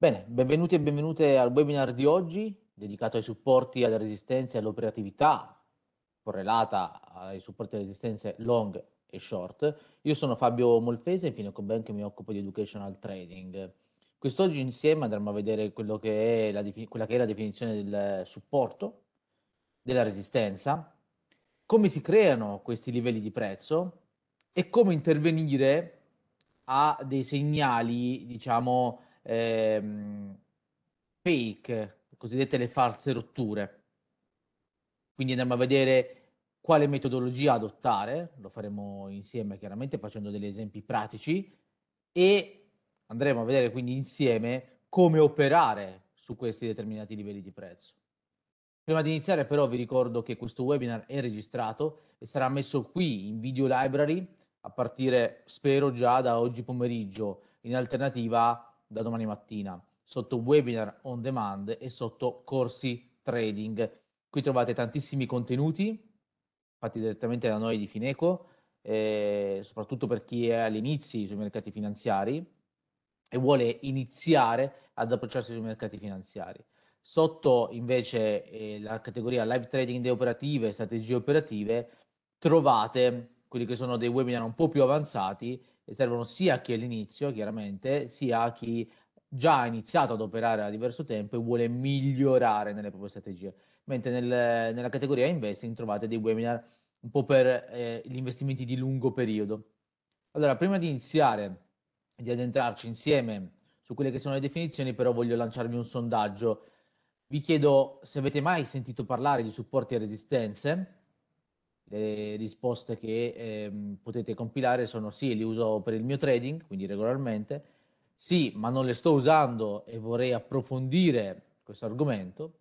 Bene, benvenuti e benvenute al webinar di oggi dedicato ai supporti alla resistenza e all'operatività correlata ai supporti alle resistenze long e short. Io sono Fabio Molfese, infine con ben che mi occupo di educational trading. Quest'oggi insieme andremo a vedere che la, quella che è la definizione del supporto, della resistenza, come si creano questi livelli di prezzo e come intervenire a dei segnali, diciamo, ehm, fake, le cosiddette le false rotture. Quindi andiamo a vedere quale metodologia adottare, lo faremo insieme chiaramente facendo degli esempi pratici e andremo a vedere quindi insieme come operare su questi determinati livelli di prezzo. Prima di iniziare però vi ricordo che questo webinar è registrato e sarà messo qui in video library a partire spero già da oggi pomeriggio in alternativa da domani mattina, sotto webinar on demand e sotto corsi trading. Qui trovate tantissimi contenuti fatti direttamente da noi di Fineco, eh, soprattutto per chi è all'inizio sui mercati finanziari e vuole iniziare ad approcciarsi sui mercati finanziari. Sotto invece eh, la categoria live trading de operative, strategie operative, trovate quelli che sono dei webinar un po' più avanzati servono sia a chi è all'inizio, chiaramente, sia a chi già ha iniziato ad operare da diverso tempo e vuole migliorare nelle proprie strategie. Mentre nel, nella categoria investing trovate dei webinar un po' per eh, gli investimenti di lungo periodo. Allora, prima di iniziare, di addentrarci insieme su quelle che sono le definizioni, però voglio lanciarvi un sondaggio. Vi chiedo se avete mai sentito parlare di supporti e resistenze, le risposte che eh, potete compilare sono sì, li uso per il mio trading, quindi regolarmente, sì, ma non le sto usando e vorrei approfondire questo argomento,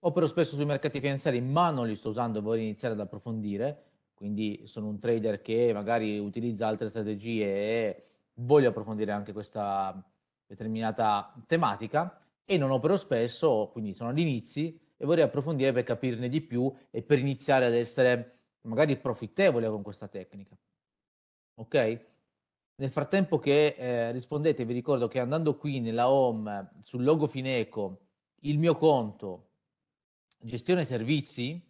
opero spesso sui mercati finanziari, ma non li sto usando e vorrei iniziare ad approfondire, quindi sono un trader che magari utilizza altre strategie e voglio approfondire anche questa determinata tematica e non opero spesso, quindi sono all'inizio e vorrei approfondire per capirne di più e per iniziare ad essere magari profittevole con questa tecnica. Ok? Nel frattempo che eh, rispondete, vi ricordo che andando qui nella home sul logo Fineco, il mio conto, gestione servizi,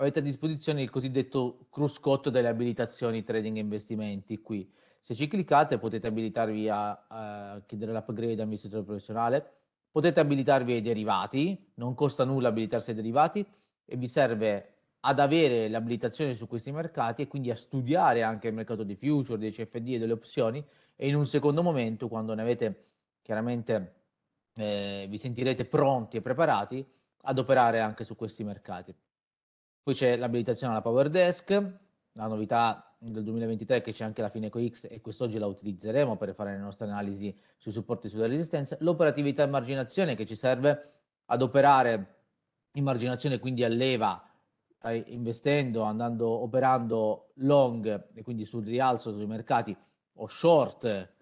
avete a disposizione il cosiddetto cruscotto delle abilitazioni trading e investimenti qui. Se ci cliccate potete abilitarvi a, a chiedere l'upgrade amministratore professionale, potete abilitarvi ai derivati, non costa nulla abilitarsi ai derivati e vi serve ad avere l'abilitazione su questi mercati e quindi a studiare anche il mercato dei future, dei CFD e delle opzioni e in un secondo momento, quando ne avete chiaramente, eh, vi sentirete pronti e preparati ad operare anche su questi mercati. Poi c'è l'abilitazione alla Power Desk, la novità del 2023 è che c'è anche la Fineco X e quest'oggi la utilizzeremo per fare le nostre analisi sui supporti e sulla resistenza, l'operatività e marginazione che ci serve ad operare in marginazione quindi a leva investendo, andando operando long e quindi sul rialzo sui mercati o short,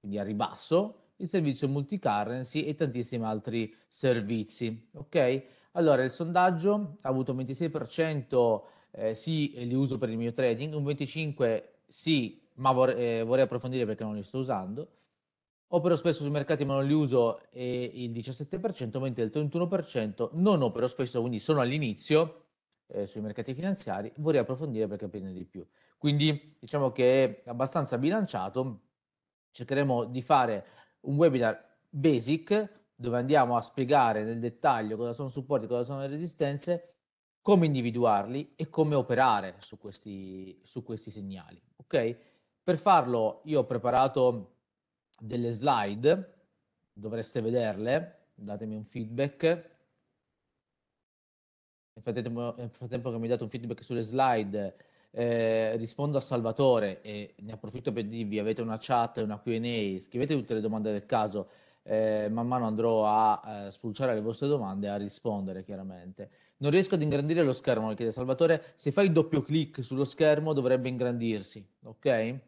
quindi a ribasso, il servizio multicurrency e tantissimi altri servizi. Ok? Allora il sondaggio ha avuto un 26% eh, sì, li uso per il mio trading, un 25% sì, ma vorrei, eh, vorrei approfondire perché non li sto usando. Opero spesso sui mercati ma non li uso e il 17%, mentre il 31% non opero spesso, quindi sono all'inizio eh, sui mercati finanziari, vorrei approfondire per capirne di più. Quindi diciamo che è abbastanza bilanciato, cercheremo di fare un webinar basic dove andiamo a spiegare nel dettaglio cosa sono supporti, cosa sono le resistenze, come individuarli e come operare su questi, su questi segnali. Okay? Per farlo io ho preparato delle slide, dovreste vederle, datemi un feedback, nel frattempo, nel frattempo che mi date un feedback sulle slide, eh, rispondo a Salvatore e ne approfitto per dirvi, avete una chat una Q&A, scrivete tutte le domande del caso, eh, man mano andrò a eh, spulciare le vostre domande e a rispondere chiaramente. Non riesco ad ingrandire lo schermo, mi chiede Salvatore, se fai il doppio clic sullo schermo dovrebbe ingrandirsi, ok?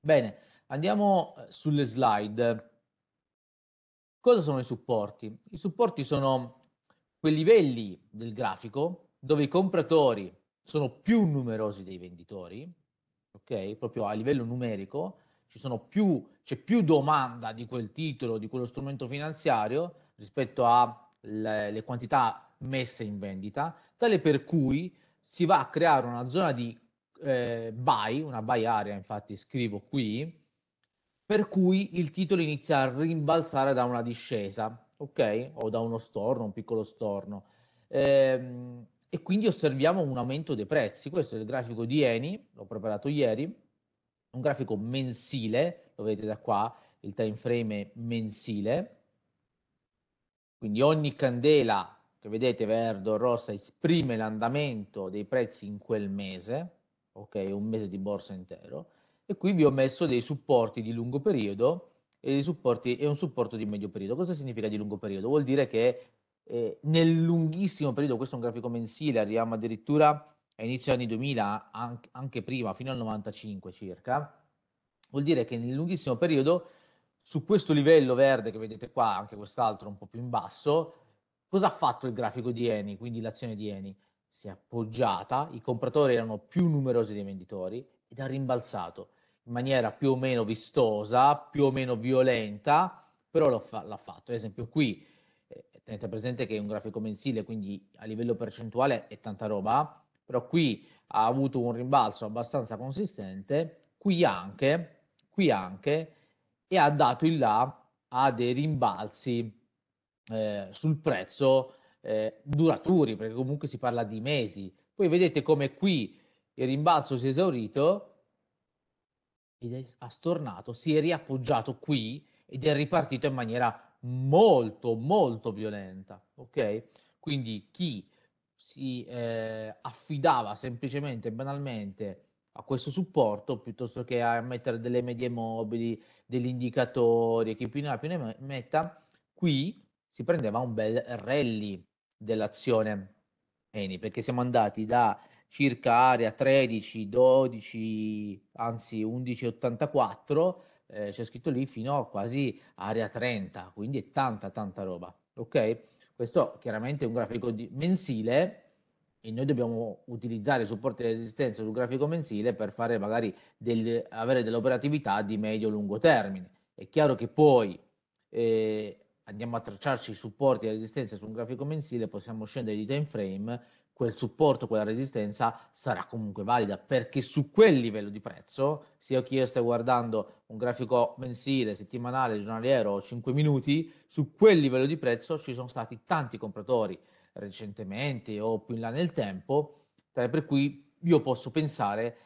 Bene, andiamo eh, sulle slide. Cosa sono i supporti? I supporti sono quei livelli del grafico dove i compratori sono più numerosi dei venditori, ok? Proprio a livello numerico, più, c'è più domanda di quel titolo, di quello strumento finanziario rispetto alle quantità messe in vendita, tale per cui si va a creare una zona di eh, buy, una buy area infatti scrivo qui, per cui il titolo inizia a rimbalzare da una discesa ok? O da uno storno, un piccolo storno. Ehm, e quindi osserviamo un aumento dei prezzi. Questo è il grafico di Eni, l'ho preparato ieri, un grafico mensile, lo vedete da qua, il time frame mensile. Quindi ogni candela che vedete verde o rossa esprime l'andamento dei prezzi in quel mese, ok, un mese di borsa intero. E qui vi ho messo dei supporti di lungo periodo e, e un supporto di medio periodo. Cosa significa di lungo periodo? Vuol dire che eh, nel lunghissimo periodo, questo è un grafico mensile, arriviamo addirittura a inizio anni 2000, anche, anche prima, fino al 95 circa, vuol dire che nel lunghissimo periodo su questo livello verde che vedete qua, anche quest'altro un po' più in basso, cosa ha fatto il grafico di Eni, quindi l'azione di Eni? Si è appoggiata, i compratori erano più numerosi dei venditori ed ha rimbalzato in maniera più o meno vistosa, più o meno violenta, però fa- l'ha fatto. Ad esempio qui, eh, tenete presente che è un grafico mensile, quindi a livello percentuale è tanta roba, però qui ha avuto un rimbalzo abbastanza consistente, qui anche, qui anche, e ha dato il là a dei rimbalzi eh, sul prezzo eh, duraturi, perché comunque si parla di mesi. Poi vedete come qui il rimbalzo si è esaurito, ed è ha stornato, si è riappoggiato qui ed è ripartito in maniera molto molto violenta, ok? Quindi chi si eh, affidava semplicemente e banalmente a questo supporto piuttosto che a mettere delle medie mobili, degli indicatori e chi più ne ha più ne metta, qui si prendeva un bel rally dell'azione Eni perché siamo andati da circa area 13, 12, anzi 11,84, eh, c'è scritto lì fino a quasi area 30, quindi è tanta tanta roba, ok? Questo chiaramente è un grafico mensile e noi dobbiamo utilizzare supporti di resistenza sul grafico mensile per fare magari del, avere dell'operatività di medio-lungo termine. È chiaro che poi eh, andiamo a tracciarci i supporti di resistenza su un grafico mensile, possiamo scendere di time frame quel supporto, quella resistenza sarà comunque valida perché su quel livello di prezzo, sia che io stia guardando un grafico mensile, settimanale, giornaliero, 5 minuti, su quel livello di prezzo ci sono stati tanti compratori recentemente o più in là nel tempo, per cui io posso pensare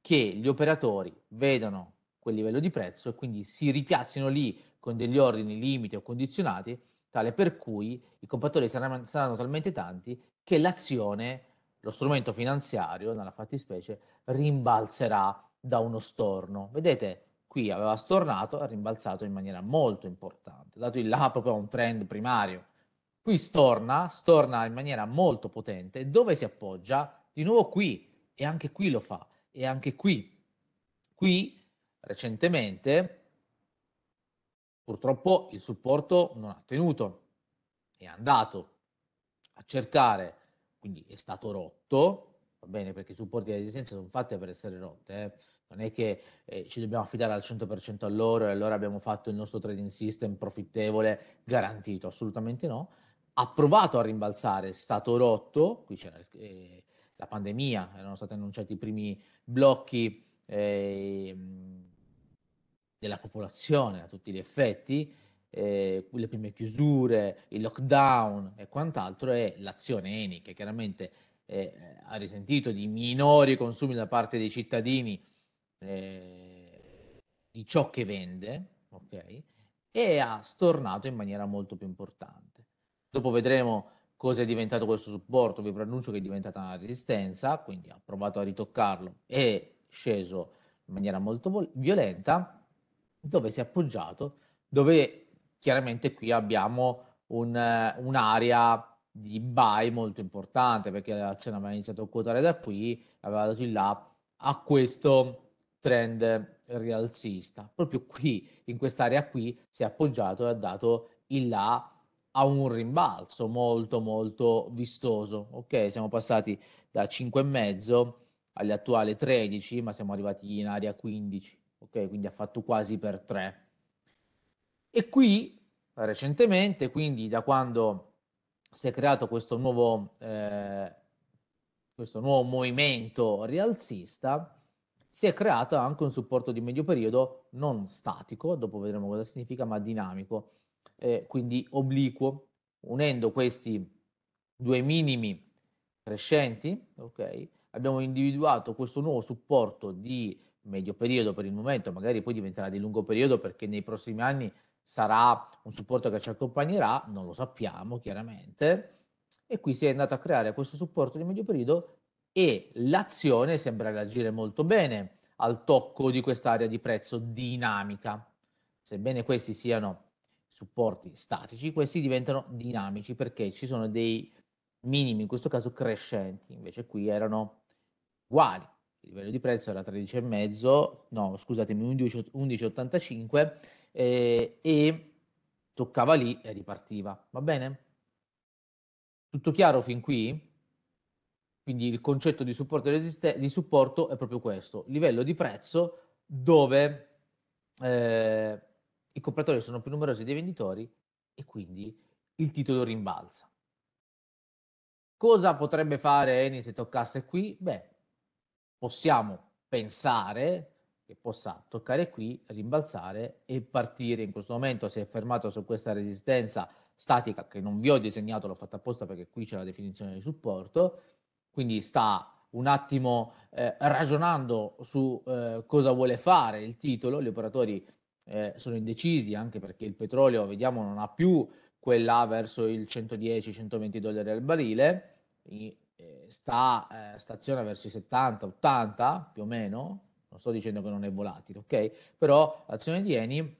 che gli operatori vedano quel livello di prezzo e quindi si ripiazzino lì con degli ordini limiti o condizionati, tale per cui i compratori saranno, saranno talmente tanti che l'azione, lo strumento finanziario, nella fattispecie, rimbalzerà da uno storno. Vedete, qui aveva stornato e rimbalzato in maniera molto importante, dato il là proprio a un trend primario. Qui storna, storna in maniera molto potente, dove si appoggia? Di nuovo qui, e anche qui lo fa, e anche qui. Qui, recentemente, purtroppo il supporto non ha tenuto, è andato a cercare, quindi è stato rotto, va bene, perché i supporti di resistenza sono fatti per essere rotte, eh. non è che eh, ci dobbiamo affidare al 100% a loro e allora abbiamo fatto il nostro trading system profittevole garantito, assolutamente no, ha provato a rimbalzare, è stato rotto, qui c'era eh, la pandemia, erano stati annunciati i primi blocchi ehm, della popolazione a tutti gli effetti, eh, le prime chiusure, il lockdown e quant'altro è l'azione Eni che chiaramente eh, ha risentito di minori consumi da parte dei cittadini eh, di ciò che vende okay, e ha stornato in maniera molto più importante. Dopo vedremo cosa è diventato questo supporto, vi preannuncio che è diventata una resistenza, quindi ha provato a ritoccarlo è sceso in maniera molto violenta, dove si è appoggiato, dove chiaramente qui abbiamo un, eh, un'area di buy molto importante perché l'azione aveva iniziato a quotare da qui, aveva dato il là a questo trend rialzista. Proprio qui, in quest'area qui, si è appoggiato e ha dato il là a un rimbalzo molto molto vistoso. Ok, siamo passati da 5,5 agli attuali 13, ma siamo arrivati in area 15. Ok, quindi ha fatto quasi per 3. E qui recentemente, quindi da quando si è creato questo nuovo, eh, questo nuovo movimento rialzista, si è creato anche un supporto di medio periodo non statico, dopo vedremo cosa significa, ma dinamico, eh, quindi obliquo, unendo questi due minimi crescenti, okay, abbiamo individuato questo nuovo supporto di medio periodo per il momento, magari poi diventerà di lungo periodo perché nei prossimi anni sarà un supporto che ci accompagnerà, non lo sappiamo chiaramente, e qui si è andato a creare questo supporto di medio periodo e l'azione sembra reagire molto bene al tocco di quest'area di prezzo dinamica. Sebbene questi siano supporti statici, questi diventano dinamici perché ci sono dei minimi, in questo caso crescenti, invece qui erano uguali. Il livello di prezzo era 13,5, no scusatemi, 11,85 eh, e toccava lì e ripartiva. Va bene? Tutto chiaro fin qui? Quindi il concetto di supporto, di supporto è proprio questo, livello di prezzo dove eh, i compratori sono più numerosi dei venditori e quindi il titolo rimbalza. Cosa potrebbe fare Eni se toccasse qui? Beh, possiamo pensare che possa toccare qui, rimbalzare e partire. In questo momento si è fermato su questa resistenza statica che non vi ho disegnato, l'ho fatta apposta perché qui c'è la definizione di supporto, quindi sta un attimo eh, ragionando su eh, cosa vuole fare il titolo, gli operatori eh, sono indecisi anche perché il petrolio, vediamo, non ha più quella verso il 110-120 dollari al barile, quindi, eh, sta, eh, staziona verso i 70-80 più o meno, non sto dicendo che non è volatile, ok? Però l'azione di Eni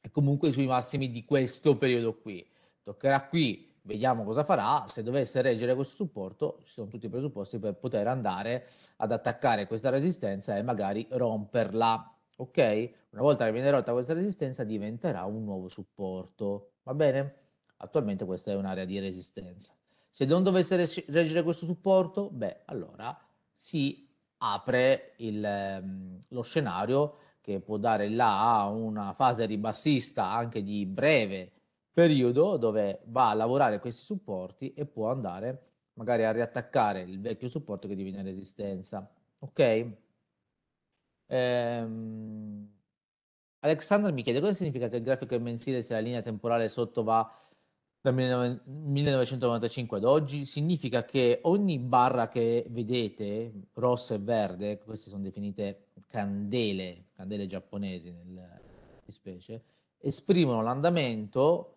è comunque sui massimi di questo periodo qui. Toccherà qui, vediamo cosa farà, se dovesse reggere questo supporto ci sono tutti i presupposti per poter andare ad attaccare questa resistenza e magari romperla, ok? Una volta che viene rotta questa resistenza diventerà un nuovo supporto, va bene? Attualmente questa è un'area di resistenza. Se non dovesse reggere questo supporto, beh, allora si apre il, ehm, lo scenario che può dare là a una fase ribassista anche di breve periodo dove va a lavorare questi supporti e può andare magari a riattaccare il vecchio supporto che diviene resistenza. Ok? Ehm, Alexander mi chiede cosa significa che il grafico mensile se la linea temporale sotto va dal 1995 ad oggi significa che ogni barra che vedete, rossa e verde, queste sono definite candele, candele giapponesi nel di specie, esprimono l'andamento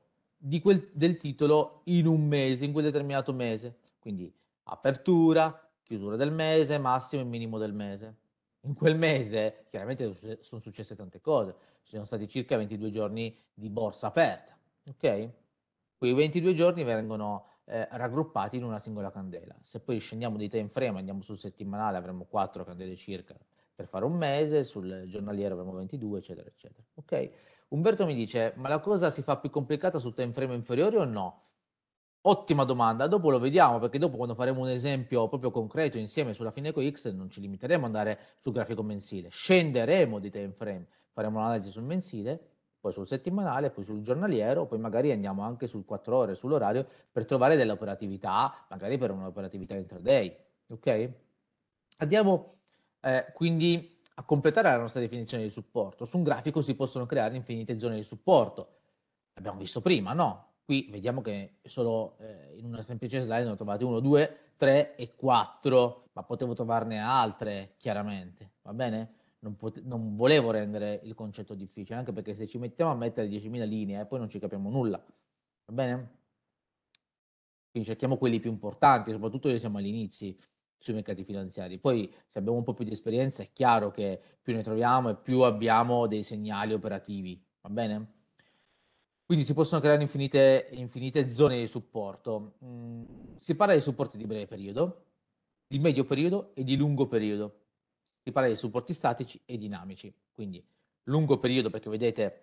quel, del titolo in un mese, in quel determinato mese. Quindi apertura, chiusura del mese, massimo e minimo del mese. In quel mese chiaramente sono successe tante cose, ci sono stati circa 22 giorni di borsa aperta, ok? Quei 22 giorni vengono eh, raggruppati in una singola candela. Se poi scendiamo di time frame, andiamo sul settimanale, avremo 4 candele circa per fare un mese, sul giornaliero avremo 22, eccetera, eccetera. Ok? Umberto mi dice, ma la cosa si fa più complicata su time frame inferiore o no? Ottima domanda, dopo lo vediamo perché dopo quando faremo un esempio proprio concreto insieme sulla Fineco X non ci limiteremo ad andare sul grafico mensile, scenderemo di time frame, faremo un'analisi sul mensile poi sul settimanale, poi sul giornaliero, poi magari andiamo anche sul 4 ore, sull'orario, per trovare dell'operatività, magari per un'operatività intraday. Ok? Andiamo eh, quindi a completare la nostra definizione di supporto. Su un grafico si possono creare infinite zone di supporto. L'abbiamo visto prima, no? Qui vediamo che solo eh, in una semplice slide ne ho trovate 1, 2, 3 e 4, ma potevo trovarne altre, chiaramente, va bene? non, pote- non, volevo rendere il concetto difficile, anche perché se ci mettiamo a mettere 10.000 linee, eh, poi non ci capiamo nulla. Va bene? Quindi cerchiamo quelli più importanti, soprattutto noi siamo all'inizio sui mercati finanziari. Poi se abbiamo un po' più di esperienza è chiaro che più ne troviamo e più abbiamo dei segnali operativi, va bene? Quindi si possono creare infinite, infinite zone di supporto. Mm, si parla di supporti di breve periodo, di medio periodo e di lungo periodo si parla di supporti statici e dinamici, quindi lungo periodo perché vedete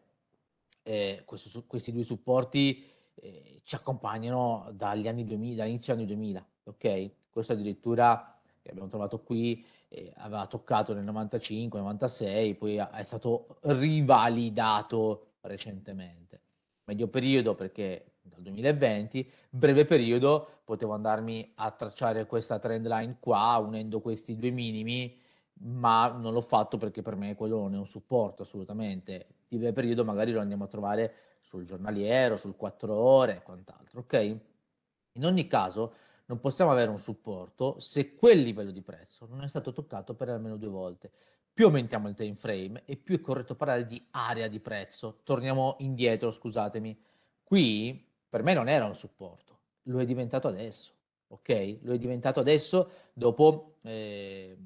eh, questo, questi due supporti eh, ci accompagnano dagli anni 2000, dall'inizio degli anni 2000, ok? Questo addirittura che abbiamo trovato qui eh, aveva toccato nel 95, 96, poi è stato rivalidato recentemente. Medio periodo perché dal 2020, breve periodo potevo andarmi a tracciare questa trend line qua unendo questi due minimi ma non l'ho fatto perché per me quello non è un supporto assolutamente. Di breve periodo magari lo andiamo a trovare sul giornaliero, sul 4 ore e quant'altro, ok? In ogni caso non possiamo avere un supporto se quel livello di prezzo non è stato toccato per almeno due volte. Più aumentiamo il time frame e più è corretto parlare di area di prezzo. Torniamo indietro, scusatemi. Qui per me non era un supporto, lo è diventato adesso, ok? Lo è diventato adesso dopo... Eh,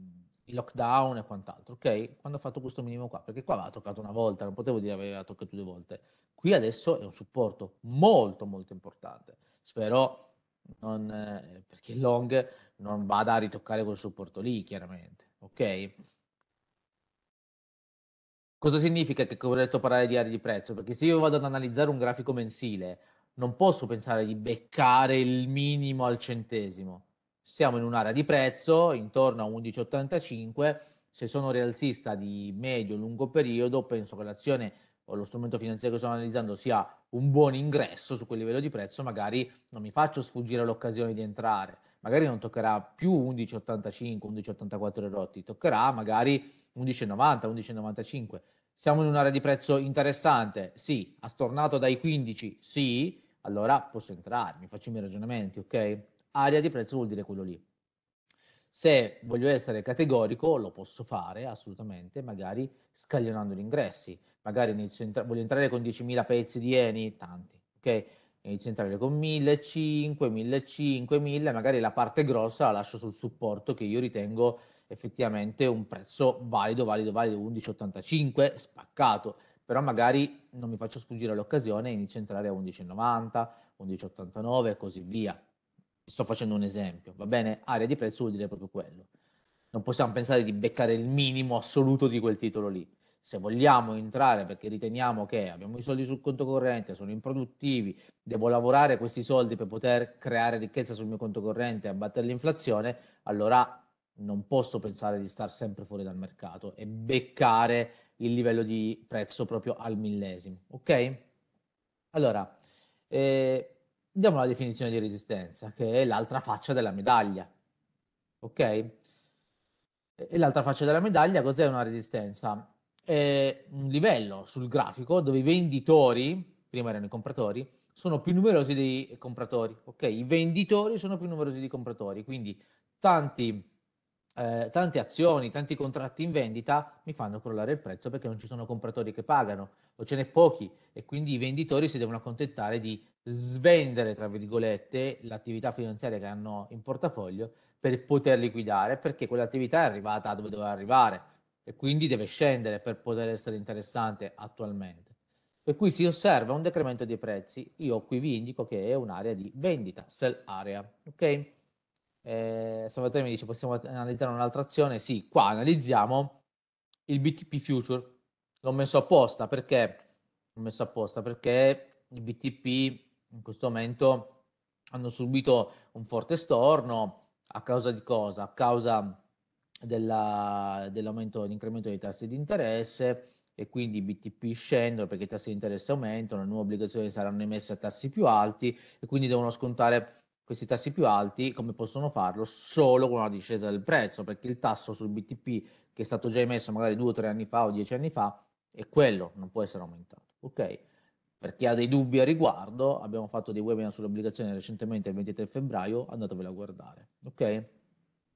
i lockdown e quant'altro, ok? Quando ha fatto questo minimo qua, perché qua aveva toccato una volta, non potevo dire aveva toccato due volte. Qui adesso è un supporto molto molto importante. Spero non, eh, perché il long non vada a ritoccare quel supporto lì, chiaramente, ok? Cosa significa che ho detto parlare di aree di prezzo? Perché se io vado ad analizzare un grafico mensile, non posso pensare di beccare il minimo al centesimo siamo in un'area di prezzo intorno a 11,85, se sono rialzista di medio-lungo periodo penso che l'azione o lo strumento finanziario che sto analizzando sia un buon ingresso su quel livello di prezzo, magari non mi faccio sfuggire l'occasione di entrare, magari non toccherà più 11,85, 11,84 rotti, toccherà magari 11,90, 11,95. Siamo in un'area di prezzo interessante? Sì. Ha stornato dai 15? Sì. Allora posso entrare, mi faccio i miei ragionamenti, ok? area di prezzo vuol dire quello lì. Se voglio essere categorico, lo posso fare assolutamente, magari scaglionando gli ingressi. Magari entra- voglio entrare con 10.000 pezzi di Eni, tanti, ok? Inizio a entrare con 1.500, 1.500, 1.000, magari la parte grossa la lascio sul supporto che io ritengo effettivamente un prezzo valido, valido, valido, 11,85, spaccato, però magari non mi faccio sfuggire l'occasione e inizio a entrare a 11,90, 11,89 e così via sto facendo un esempio, va bene? Area di prezzo vuol dire proprio quello. Non possiamo pensare di beccare il minimo assoluto di quel titolo lì. Se vogliamo entrare perché riteniamo che abbiamo i soldi sul conto corrente, sono improduttivi, devo lavorare questi soldi per poter creare ricchezza sul mio conto corrente e abbattere l'inflazione, allora non posso pensare di star sempre fuori dal mercato e beccare il livello di prezzo proprio al millesimo. Ok? Allora, eh, diamo la definizione di resistenza, che è l'altra faccia della medaglia. Ok? E l'altra faccia della medaglia cos'è una resistenza? È un livello sul grafico dove i venditori, prima erano i compratori, sono più numerosi dei compratori, ok? I venditori sono più numerosi dei compratori, quindi tanti, eh, tante azioni, tanti contratti in vendita mi fanno crollare il prezzo perché non ci sono compratori che pagano o ce n'è pochi e quindi i venditori si devono accontentare di svendere, tra virgolette, l'attività finanziaria che hanno in portafoglio per poter liquidare, perché quell'attività è arrivata dove doveva arrivare e quindi deve scendere per poter essere interessante attualmente. Per cui si osserva un decremento dei prezzi, io qui vi indico che è un'area di vendita, sell area, ok? Eh, Salvatore mi dice possiamo analizzare un'altra azione? Sì, qua analizziamo il BTP Future, l'ho messo apposta perché, l'ho messo apposta perché il BTP in questo momento hanno subito un forte storno a causa di cosa? A causa della, dell'aumento, dell'incremento dei tassi di interesse e quindi i BTP scendono perché i tassi di interesse aumentano, le nuove obbligazioni saranno emesse a tassi più alti e quindi devono scontare questi tassi più alti, come possono farlo? Solo con una discesa del prezzo, perché il tasso sul BTP che è stato già emesso magari due o tre anni fa o dieci anni fa è quello, non può essere aumentato. Ok? Per chi ha dei dubbi a riguardo, abbiamo fatto dei webinar sull'obbligazione recentemente il 23 febbraio, andatevela a guardare, ok?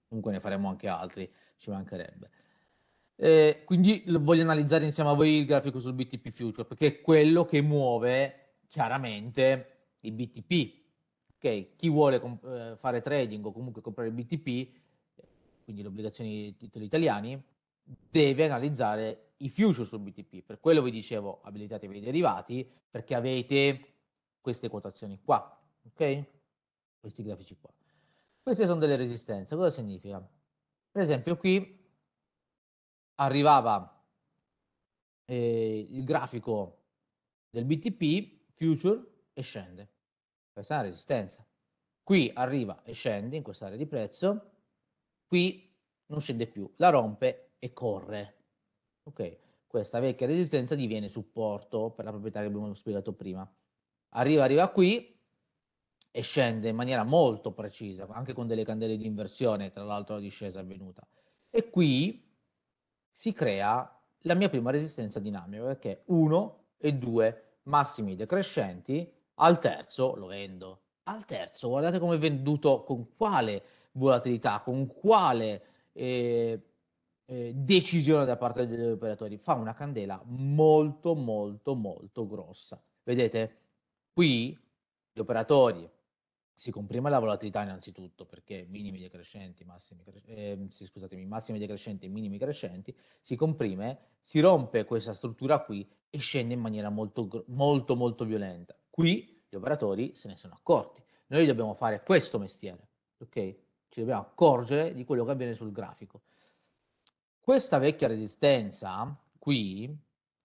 Comunque ne faremo anche altri, ci mancherebbe. Eh, quindi voglio analizzare insieme a voi il grafico sul BTP Future, perché è quello che muove chiaramente il BTP. Okay? Chi vuole eh, fare trading o comunque comprare il BTP, quindi le obbligazioni titoli italiani, deve analizzare i future su BTP. Per quello vi dicevo abilitatevi i derivati perché avete queste quotazioni qua, ok? Questi grafici qua. Queste sono delle resistenze. Cosa significa? Per esempio qui arrivava eh, il grafico del BTP future e scende. Questa è una resistenza. Qui arriva e scende in quest'area di prezzo, qui non scende più, la rompe e corre. Ok, questa vecchia resistenza diviene supporto per la proprietà che abbiamo spiegato prima. Arriva, arriva qui e scende in maniera molto precisa, anche con delle candele di inversione, tra l'altro la discesa è avvenuta. E qui si crea la mia prima resistenza dinamica, perché 1 e 2 massimi decrescenti, al terzo lo vendo. Al terzo, guardate come è venduto, con quale volatilità, con quale eh, eh, decisione da parte degli operatori, fa una candela molto molto molto grossa. Vedete, qui gli operatori si comprime la volatilità innanzitutto perché minimi decrescenti, massimi, eh, scusatemi, massimi decrescenti e minimi crescenti, si comprime, si rompe questa struttura qui e scende in maniera molto, molto, molto violenta. Qui gli operatori se ne sono accorti. Noi dobbiamo fare questo mestiere, ok? Ci dobbiamo accorgere di quello che avviene sul grafico. Questa vecchia resistenza qui,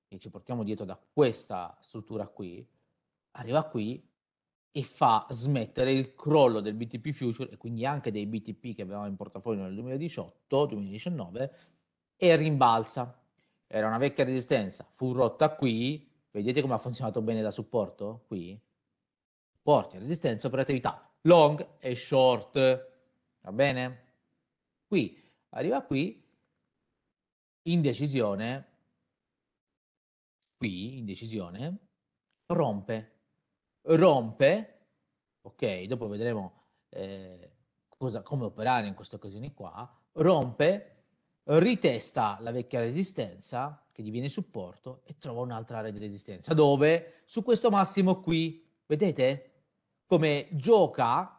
che ci portiamo dietro da questa struttura qui, arriva qui e fa smettere il crollo del BTP Future e quindi anche dei BTP che avevamo in portafoglio nel 2018-2019 e rimbalza. Era una vecchia resistenza, fu rotta qui, vedete come ha funzionato bene da supporto? Qui, porti, resistenza, operatività, long e short, va bene? Qui, arriva qui indecisione, qui, indecisione, rompe, rompe, ok, dopo vedremo eh, cosa, come operare in queste occasioni qua, rompe, ritesta la vecchia resistenza che gli viene supporto e trova un'altra area di resistenza, dove su questo massimo qui, vedete come gioca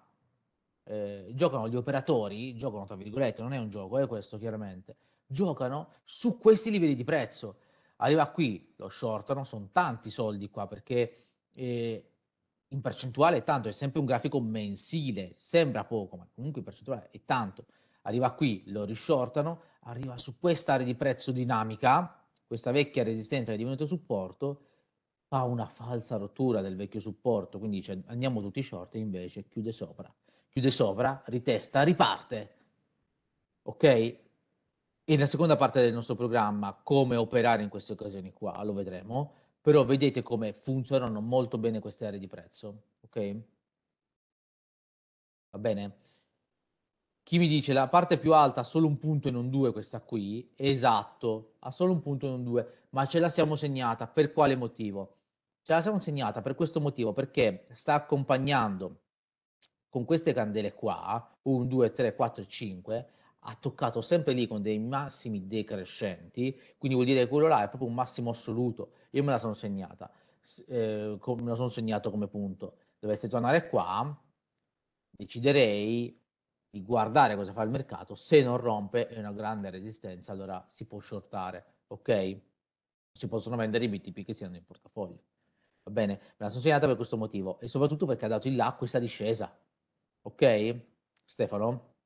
eh, giocano gli operatori, giocano tra virgolette, non è un gioco, è questo chiaramente, giocano su questi livelli di prezzo. Arriva qui, lo shortano, sono tanti soldi qua perché eh, in percentuale è tanto, è sempre un grafico mensile, sembra poco, ma comunque in percentuale è tanto. Arriva qui, lo rishortano, arriva su quest'area di prezzo dinamica, questa vecchia resistenza che è divenuta supporto, fa una falsa rottura del vecchio supporto, quindi dice andiamo tutti short e invece chiude sopra, chiude sopra, ritesta, riparte. Ok? E nella seconda parte del nostro programma, come operare in queste occasioni qua, lo vedremo, però vedete come funzionano molto bene queste aree di prezzo, ok? Va bene? Chi mi dice la parte più alta ha solo un punto e non due, questa qui, esatto, ha solo un punto e non due, ma ce la siamo segnata per quale motivo? Ce la siamo segnata per questo motivo, perché sta accompagnando con queste candele qua, 1, 2, 3, 4, 5, ha toccato sempre lì con dei massimi decrescenti, quindi vuol dire che quello là è proprio un massimo assoluto. Io me la sono segnata, eh, com- me la sono segnato come punto. Dovreste tornare qua, deciderei di guardare cosa fa il mercato, se non rompe è una grande resistenza allora si può shortare, ok? Si possono vendere i BTP che siano in portafoglio. Va bene, me la sono segnata per questo motivo e soprattutto perché ha dato in là questa discesa, ok? Stefano?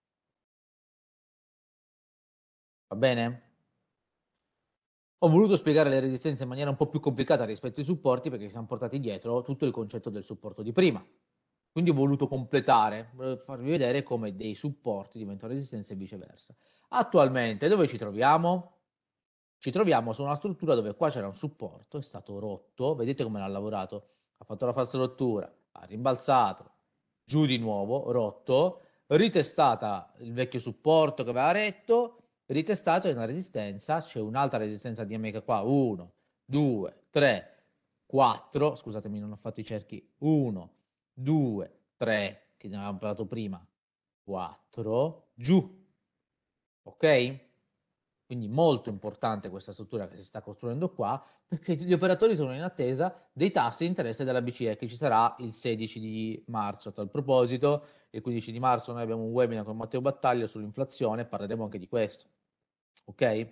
Va bene? Ho voluto spiegare le resistenze in maniera un po' più complicata rispetto ai supporti perché ci siamo portati dietro tutto il concetto del supporto di prima. Quindi ho voluto completare, farvi vedere come dei supporti diventano resistenze e viceversa. Attualmente dove ci troviamo? Ci troviamo su una struttura dove qua c'era un supporto, è stato rotto, vedete come l'ha lavorato? Ha fatto la falsa rottura, ha rimbalzato, giù di nuovo, rotto, ritestata il vecchio supporto che aveva retto, ritestato è una resistenza, c'è un'altra resistenza di omega qua, 1, 2, 3, 4, scusatemi non ho fatto i cerchi, 1, 2, 3, che ne avevamo parlato prima, 4, giù, ok? Quindi molto importante questa struttura che si sta costruendo qua, perché gli operatori sono in attesa dei tassi di interesse della BCE che ci sarà il 16 di marzo. A tal proposito, il 15 di marzo noi abbiamo un webinar con Matteo Battaglio sull'inflazione, parleremo anche di questo. Ok?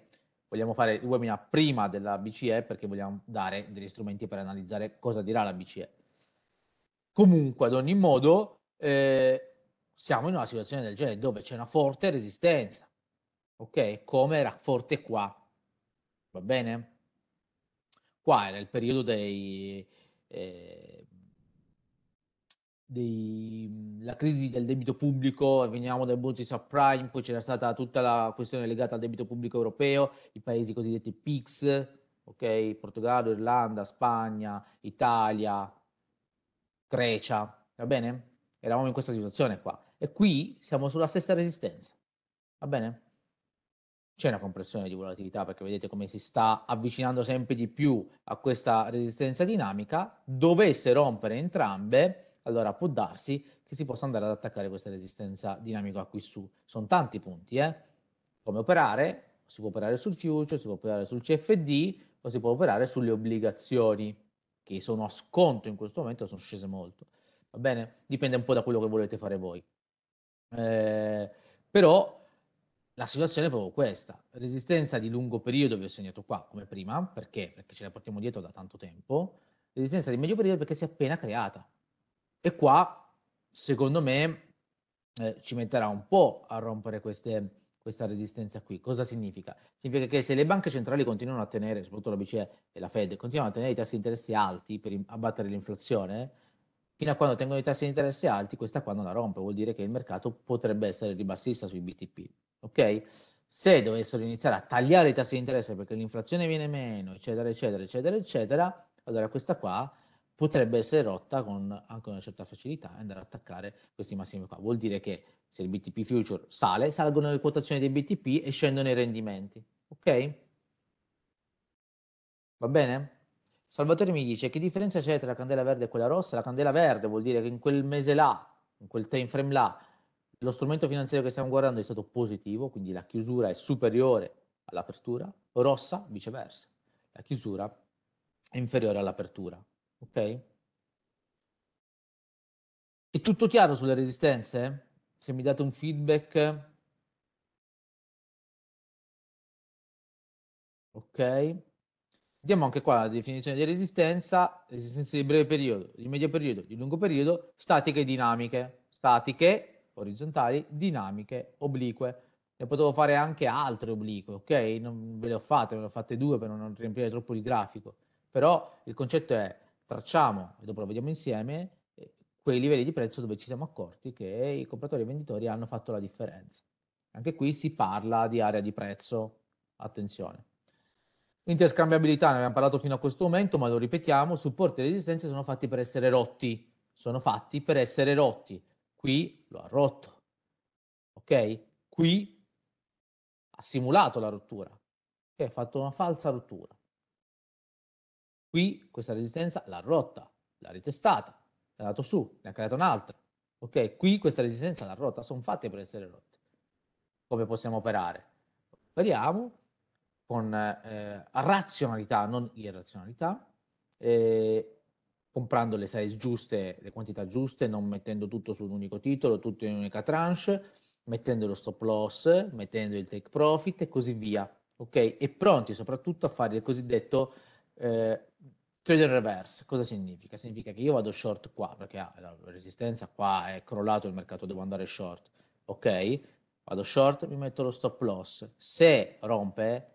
Vogliamo fare il webinar prima della BCE perché vogliamo dare degli strumenti per analizzare cosa dirà la BCE. Comunque, ad ogni modo, eh, siamo in una situazione del genere dove c'è una forte resistenza ok? Come era forte qua, va bene? Qua era il periodo dei, eh, dei, la crisi del debito pubblico, veniamo dai bonus subprime, poi c'era stata tutta la questione legata al debito pubblico europeo, i paesi cosiddetti PIX, ok? Portogallo, Irlanda, Spagna, Italia, Grecia, va bene? Eravamo in questa situazione qua. E qui siamo sulla stessa resistenza, va bene? c'è una compressione di volatilità perché vedete come si sta avvicinando sempre di più a questa resistenza dinamica, dovesse rompere entrambe, allora può darsi che si possa andare ad attaccare questa resistenza dinamica qui su. Sono tanti punti, eh? Come operare? Si può operare sul future, si può operare sul CFD o si può operare sulle obbligazioni che sono a sconto in questo momento, sono scese molto. Va bene? Dipende un po' da quello che volete fare voi. Eh, però la situazione è proprio questa. Resistenza di lungo periodo vi ho segnato qua come prima, perché? Perché ce la portiamo dietro da tanto tempo. Resistenza di medio periodo perché si è appena creata. E qua, secondo me, eh, ci metterà un po' a rompere queste, questa resistenza qui. Cosa significa? Significa che se le banche centrali continuano a tenere, soprattutto la BCE e la Fed, continuano a tenere i tassi di interesse alti per abbattere l'inflazione, fino a quando tengono i tassi di interesse alti, questa qua non la rompe, vuol dire che il mercato potrebbe essere ribassista sui BTP ok? Se dovessero iniziare a tagliare i tassi di interesse perché l'inflazione viene meno, eccetera, eccetera, eccetera, eccetera, allora questa qua potrebbe essere rotta con anche una certa facilità e andare ad attaccare questi massimi qua. Vuol dire che se il BTP future sale, salgono le quotazioni dei BTP e scendono i rendimenti, ok? Va bene? Salvatore mi dice che differenza c'è tra la candela verde e quella rossa? La candela verde vuol dire che in quel mese là, in quel time frame là, lo strumento finanziario che stiamo guardando è stato positivo, quindi la chiusura è superiore all'apertura, rossa viceversa, la chiusura è inferiore all'apertura. Ok? È tutto chiaro sulle resistenze? Se mi date un feedback... Ok? Vediamo anche qua la definizione di resistenza, resistenze di breve periodo, di medio periodo, di lungo periodo, statiche e dinamiche. Statiche orizzontali, dinamiche, oblique. Ne potevo fare anche altre oblique, ok? Non ve le ho fatte, ve le ho fatte due per non riempire troppo il grafico. Però il concetto è tracciamo, e dopo lo vediamo insieme, eh, quei livelli di prezzo dove ci siamo accorti che i compratori e i venditori hanno fatto la differenza. Anche qui si parla di area di prezzo, attenzione. Interscambiabilità, ne abbiamo parlato fino a questo momento, ma lo ripetiamo, supporti e resistenze sono fatti per essere rotti, sono fatti per essere rotti qui lo ha rotto, ok? Qui ha simulato la rottura, okay? ha fatto una falsa rottura. Qui questa resistenza l'ha rotta, l'ha ritestata, è andato su, ne ha creato un'altra, ok? Qui questa resistenza l'ha rotta, sono fatte per essere rotte. Come possiamo operare? Operiamo con eh, razionalità, non irrazionalità, eh, comprando le size giuste, le quantità giuste, non mettendo tutto su un unico titolo, tutto in un'unica tranche, mettendo lo stop loss, mettendo il take profit e così via. Ok? E pronti soprattutto a fare il cosiddetto eh, trade in reverse. Cosa significa? Significa che io vado short qua, perché ah, la resistenza qua è crollato il mercato, devo andare short. Ok? Vado short, mi metto lo stop loss. Se rompe,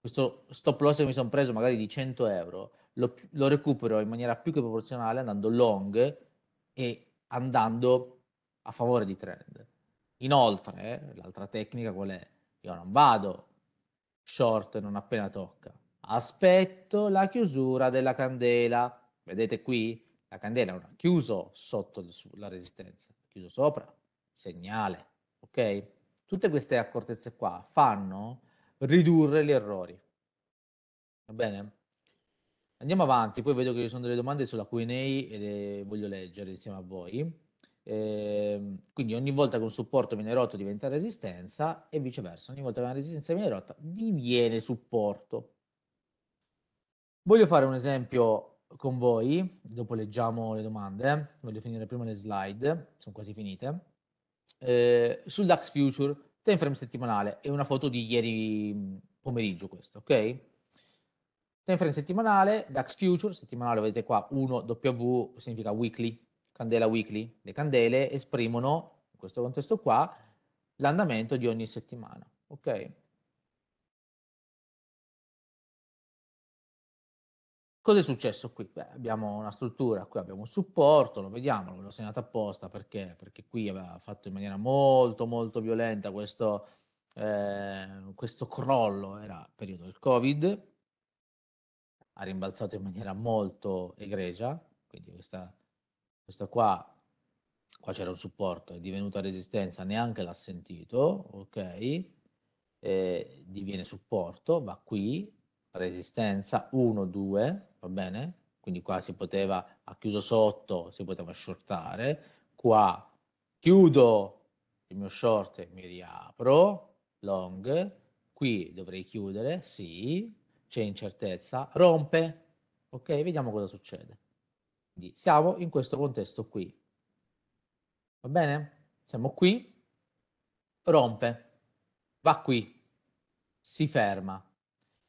questo stop loss che mi sono preso magari di 100 euro, lo, lo recupero in maniera più che proporzionale andando long e andando a favore di trend. Inoltre, l'altra tecnica qual è? Io non vado short non appena tocca, aspetto la chiusura della candela. Vedete qui? La candela non ha chiuso sotto la resistenza, ha chiuso sopra, segnale, ok? Tutte queste accortezze qua fanno ridurre gli errori. Va bene? Andiamo avanti, poi vedo che ci sono delle domande sulla Q&A e le voglio leggere insieme a voi. Eh, quindi ogni volta che un supporto viene rotto diventa resistenza e viceversa, ogni volta che una resistenza viene rotta diviene supporto. Voglio fare un esempio con voi, dopo leggiamo le domande, eh. voglio finire prima le slide, sono quasi finite, eh, sul DAX Future, time frame settimanale, è una foto di ieri pomeriggio questo, ok? Time settimanale, DAX Future, settimanale vedete qua, 1W significa weekly, candela weekly. Le candele esprimono, in questo contesto qua, l'andamento di ogni settimana. Ok? Cosa è successo qui? Beh, abbiamo una struttura, qui abbiamo un supporto, lo vediamo, l'ho segnato apposta perché? Perché qui aveva fatto in maniera molto molto violenta questo, eh, questo crollo, era periodo del Covid, ha rimbalzato in maniera molto egregia, quindi questa, questa qua, qua c'era un supporto, è divenuta resistenza, neanche l'ha sentito, ok? Eh, diviene supporto, va qui, resistenza 1, 2, va bene? Quindi qua si poteva, ha chiuso sotto, si poteva shortare, qua chiudo il mio short e mi riapro, long, qui dovrei chiudere, sì, c'è incertezza, rompe, ok? Vediamo cosa succede. Quindi siamo in questo contesto qui. Va bene? Siamo qui, rompe, va qui, si ferma.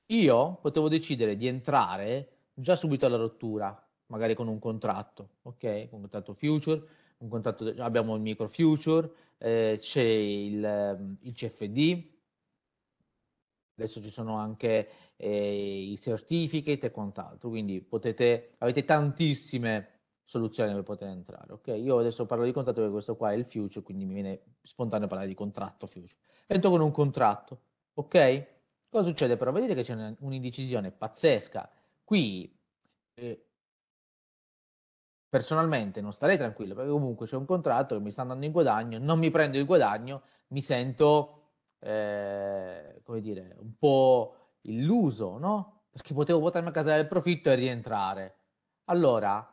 Io potevo decidere di entrare già subito alla rottura, magari con un contratto, ok? Un contratto future, un contratto, abbiamo il micro future, eh, c'è il, ehm, il CFD, adesso ci sono anche eh, i certificate e quant'altro, quindi potete, avete tantissime soluzioni per potete entrare. Ok, io adesso parlo di contratto perché questo qua è il future, quindi mi viene spontaneo parlare di contratto future. Entro con un contratto, ok? Cosa succede però? Vedete che c'è un'indecisione pazzesca. Qui eh, personalmente non starei tranquillo perché comunque c'è un contratto che mi sta andando in guadagno, non mi prendo il guadagno, mi sento eh, come dire, un po' illuso, no? Perché potevo portarmi a casa del profitto e rientrare. Allora,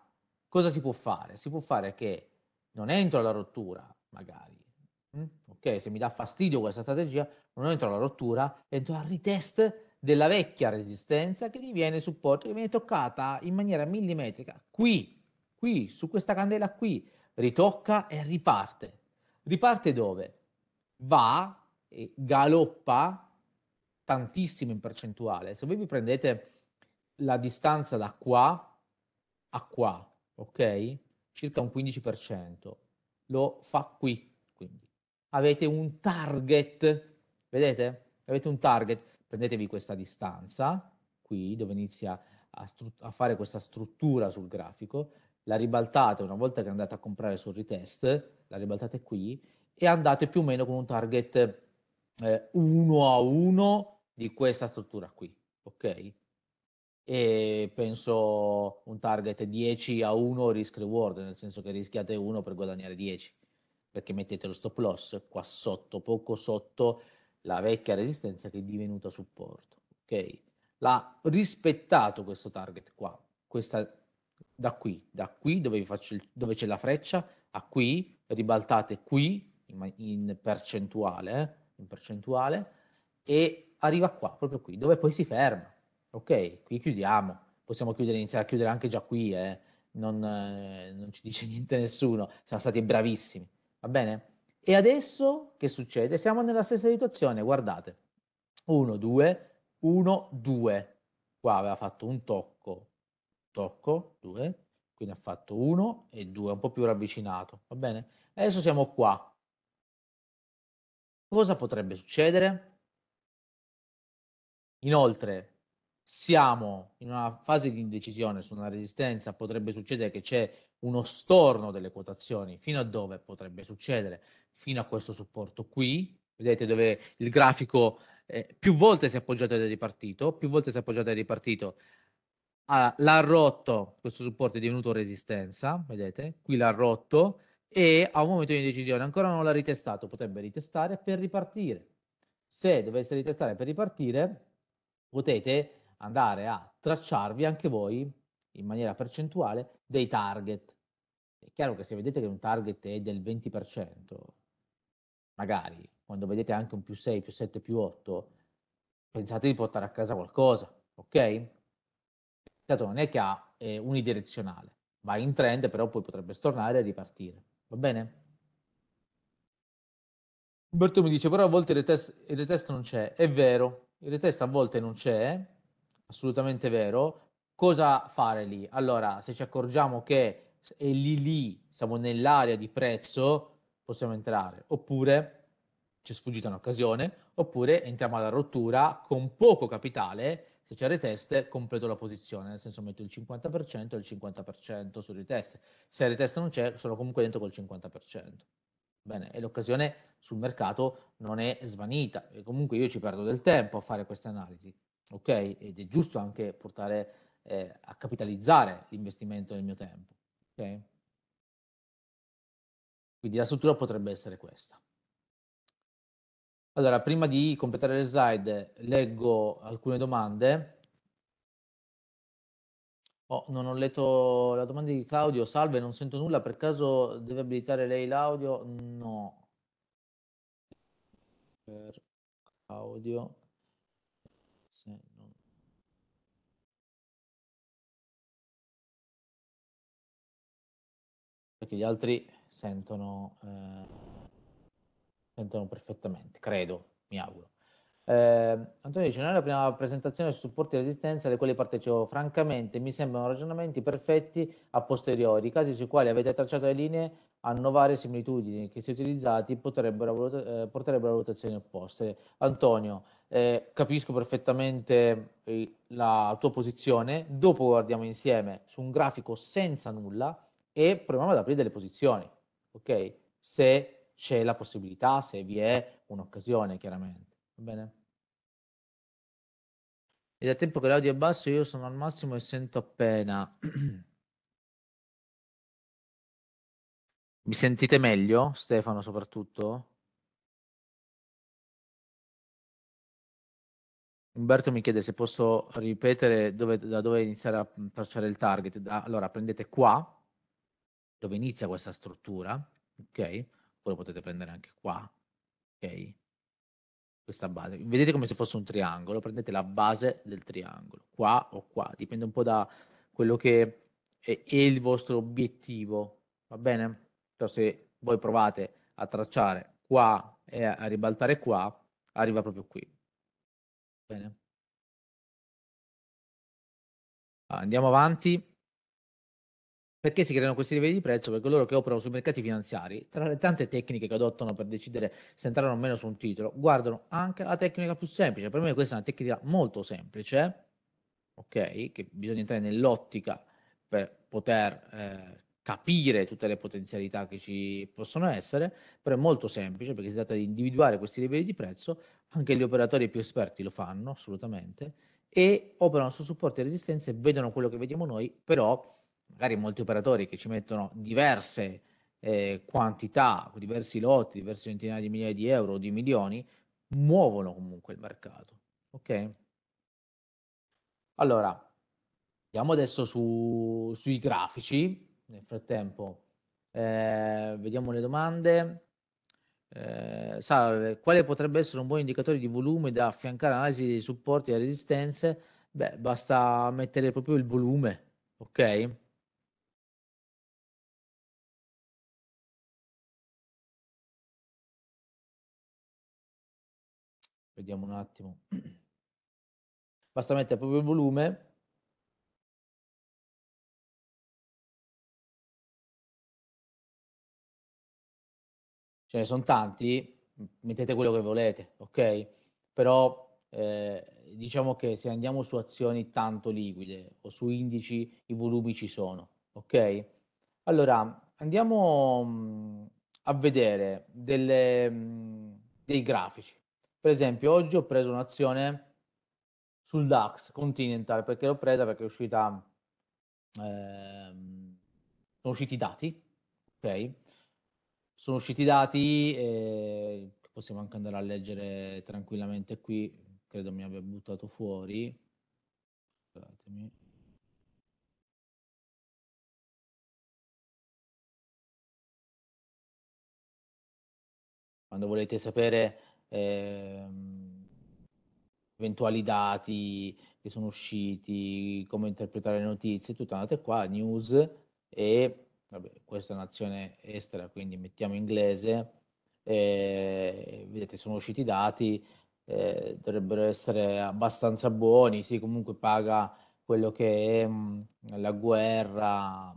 cosa si può fare? Si può fare che non entro alla rottura, magari. Mm? Ok, se mi dà fastidio questa strategia, non entro alla rottura, entro al retest della vecchia resistenza che diviene supporto, che viene toccata in maniera millimetrica qui, qui, su questa candela qui, ritocca e riparte. Riparte dove? Va galoppa tantissimo in percentuale. Se voi vi prendete la distanza da qua a qua, ok? Circa un 15%, lo fa qui, quindi. Avete un target, vedete? Avete un target, prendetevi questa distanza, qui, dove inizia a, a fare questa struttura sul grafico, la ribaltate una volta che andate a comprare sul retest, la ribaltate qui e andate più o meno con un target eh, uno a uno di questa struttura qui, ok? E penso un target 10 a 1 risk reward, nel senso che rischiate 1 per guadagnare 10, perché mettete lo stop loss qua sotto, poco sotto la vecchia resistenza che è divenuta supporto, ok? L'ha rispettato questo target qua, questa da qui, da qui dove, il, dove c'è la freccia, a qui, ribaltate qui in, in percentuale, eh? in percentuale e arriva qua, proprio qui, dove poi si ferma. Ok, qui chiudiamo, possiamo chiudere, iniziare a chiudere anche già qui, eh. non, eh, non ci dice niente nessuno, siamo stati bravissimi, va bene? E adesso che succede? Siamo nella stessa situazione, guardate, 1, 2, 1, 2, qua aveva fatto un tocco, tocco, 2, quindi ha fatto 1 e 2, un po' più ravvicinato, va bene? Adesso siamo qua, Cosa potrebbe succedere? Inoltre, siamo in una fase di indecisione su una resistenza, potrebbe succedere che c'è uno storno delle quotazioni, fino a dove potrebbe succedere? Fino a questo supporto qui, vedete dove il grafico eh, più volte si è appoggiato ed è ripartito, più volte si è appoggiato ed è ripartito, ah, l'ha rotto, questo supporto è divenuto resistenza, vedete, qui l'ha rotto, e ha un momento di decisione, ancora non l'ha ritestato, potrebbe ritestare per ripartire. Se dovesse ritestare per ripartire, potete andare a tracciarvi anche voi in maniera percentuale dei target. È chiaro che se vedete che un target è del 20%, magari quando vedete anche un più 6, più 7, più 8, pensate di portare a casa qualcosa, ok? Certo, non è che ha eh, unidirezionale, va in trend, però poi potrebbe stornare e ripartire. Va bene? Umberto mi dice, però a volte il retest, il retest non c'è. È vero, il retest a volte non c'è, assolutamente vero. Cosa fare lì? Allora, se ci accorgiamo che è lì lì, siamo nell'area di prezzo, possiamo entrare. Oppure ci è sfuggita un'occasione, oppure entriamo alla rottura con poco capitale se c'è retest completo la posizione, nel senso metto il 50% e il 50% su retest. Se il retest non c'è, sono comunque dentro col 50%. Bene, e l'occasione sul mercato non è svanita, e comunque io ci perdo del tempo a fare queste analisi, ok? Ed è giusto anche portare eh, a capitalizzare l'investimento del mio tempo, ok? Quindi la struttura potrebbe essere questa. Allora, prima di completare le slide, leggo alcune domande. Oh, non ho letto la domanda di Claudio. Salve, non sento nulla. Per caso deve abilitare lei l'audio? No. Per Claudio. Sì. perché gli altri sentono eh sentono perfettamente, credo, mi auguro. Eh, Antonio dice, nella prima presentazione su supporti e resistenza alle quali partecipo, francamente mi sembrano ragionamenti perfetti a posteriori, i casi sui quali avete tracciato le linee hanno varie similitudini che se utilizzati potrebbero, eh, porterebbero a valutazioni opposte. Antonio, eh, capisco perfettamente eh, la tua posizione, dopo guardiamo insieme su un grafico senza nulla e proviamo ad aprire delle posizioni, ok? Se c'è la possibilità, se vi è un'occasione chiaramente, va bene? E da tempo che l'audio è basso io sono al massimo e sento appena. Mi sentite meglio, Stefano, soprattutto? Umberto mi chiede se posso ripetere dove, da dove iniziare a tracciare il target. Da, allora, prendete qua, dove inizia questa struttura, ok? oppure potete prendere anche qua, ok? Questa base. Vedete come se fosse un triangolo, prendete la base del triangolo, qua o qua, dipende un po' da quello che è, è il vostro obiettivo, va bene? Però se voi provate a tracciare qua e a ribaltare qua, arriva proprio qui. Bene. Andiamo avanti. Perché si creano questi livelli di prezzo? Per coloro che operano sui mercati finanziari, tra le tante tecniche che adottano per decidere se entrare o meno su un titolo, guardano anche la tecnica più semplice. Per me questa è una tecnica molto semplice, ok? Che bisogna entrare nell'ottica per poter eh, capire tutte le potenzialità che ci possono essere, però è molto semplice perché si tratta di individuare questi livelli di prezzo, anche gli operatori più esperti lo fanno assolutamente e operano su supporti e resistenze, vedono quello che vediamo noi, però magari molti operatori che ci mettono diverse eh, quantità, diversi lotti, diverse centinaia di migliaia di euro o di milioni, muovono comunque il mercato. Ok? Allora, andiamo adesso su, sui grafici. Nel frattempo, eh, vediamo le domande. Eh, salve, quale potrebbe essere un buon indicatore di volume da affiancare all'analisi dei supporti e resistenze? Beh, basta mettere proprio il volume, ok? Vediamo un attimo. Basta mettere proprio il volume. Ce ne sono tanti, mettete quello che volete, ok? Però eh, diciamo che se andiamo su azioni tanto liquide o su indici, i volumi ci sono, ok? Allora, andiamo mm, a vedere delle, mm, dei grafici, per esempio, oggi ho preso un'azione sul DAX Continental perché l'ho presa perché è uscita, ehm, sono usciti i dati, ok? Sono usciti i dati, eh, possiamo anche andare a leggere tranquillamente qui, credo mi abbia buttato fuori. Scusatemi. quando volete sapere ehm, eventuali dati che sono usciti, come interpretare le notizie, tutto andate qua, news e vabbè, questa è un'azione estera, quindi mettiamo inglese, eh, vedete sono usciti i dati, eh, dovrebbero essere abbastanza buoni, si sì, comunque paga quello che è mh, la guerra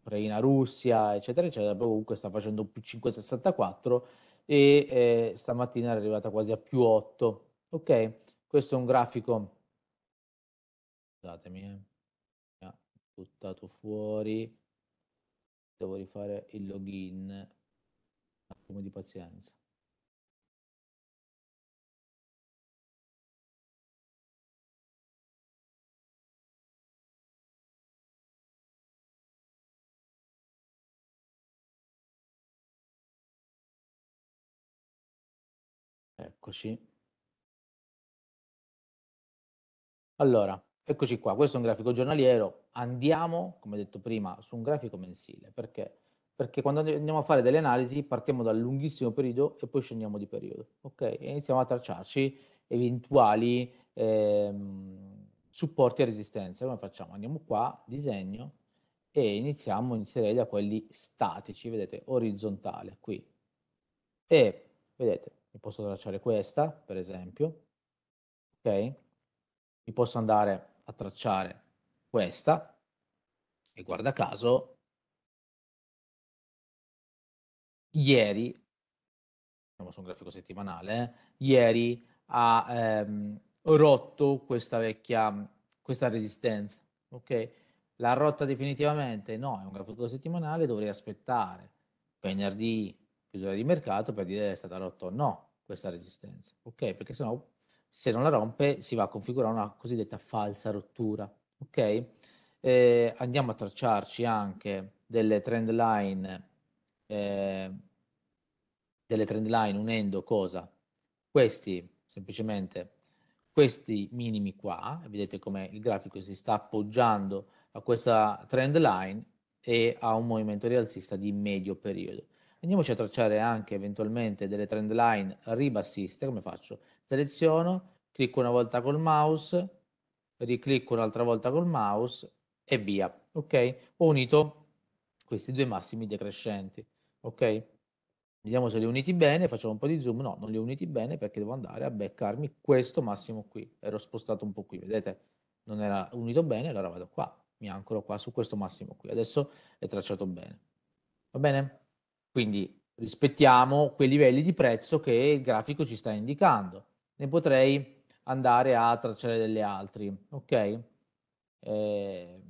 Ucraina-Russia, eccetera, eccetera, comunque sta facendo un più 564 e eh, stamattina era arrivata quasi a più 8. Ok, questo è un grafico, scusatemi, eh. mi ha buttato fuori, devo rifare il login, un attimo di pazienza. Eccoci. Allora, eccoci qua, questo è un grafico giornaliero, andiamo, come detto prima, su un grafico mensile, perché? Perché quando andiamo a fare delle analisi partiamo dal lunghissimo periodo e poi scendiamo di periodo, ok? E iniziamo a tracciarci eventuali ehm, supporti e resistenze. Come facciamo? Andiamo qua, disegno, e iniziamo a inserire da quelli statici, vedete, orizzontale, qui. E, vedete, mi posso tracciare questa, per esempio, ok? Mi posso andare a tracciare questa e guarda caso ieri andiamo su un grafico settimanale eh, ieri ha ehm, rotto questa vecchia questa resistenza ok l'ha rotta definitivamente no è un grafico settimanale dovrei aspettare venerdì chiusura di mercato per dire è stata rotta o no questa resistenza, ok? Perché sennò se non la rompe si va a configurare una cosiddetta falsa rottura, ok? Eh, andiamo a tracciarci anche delle trend line, eh, delle trend line unendo cosa? Questi, semplicemente, questi minimi qua, vedete come il grafico si sta appoggiando a questa trend line e a un movimento rialzista di medio periodo. Andiamoci a tracciare anche eventualmente delle trend line ribassiste, come faccio? Seleziono, clicco una volta col mouse, riclicco un'altra volta col mouse e via, ok? Ho unito questi due massimi decrescenti, ok? Vediamo se li ho uniti bene, facciamo un po' di zoom, no, non li ho uniti bene perché devo andare a beccarmi questo massimo qui, ero spostato un po' qui, vedete? Non era unito bene, allora vado qua, mi ancoro qua su questo massimo qui, adesso è tracciato bene, va bene? Quindi rispettiamo quei livelli di prezzo che il grafico ci sta indicando. Ne potrei andare a tracciare delle altre ok? Eh,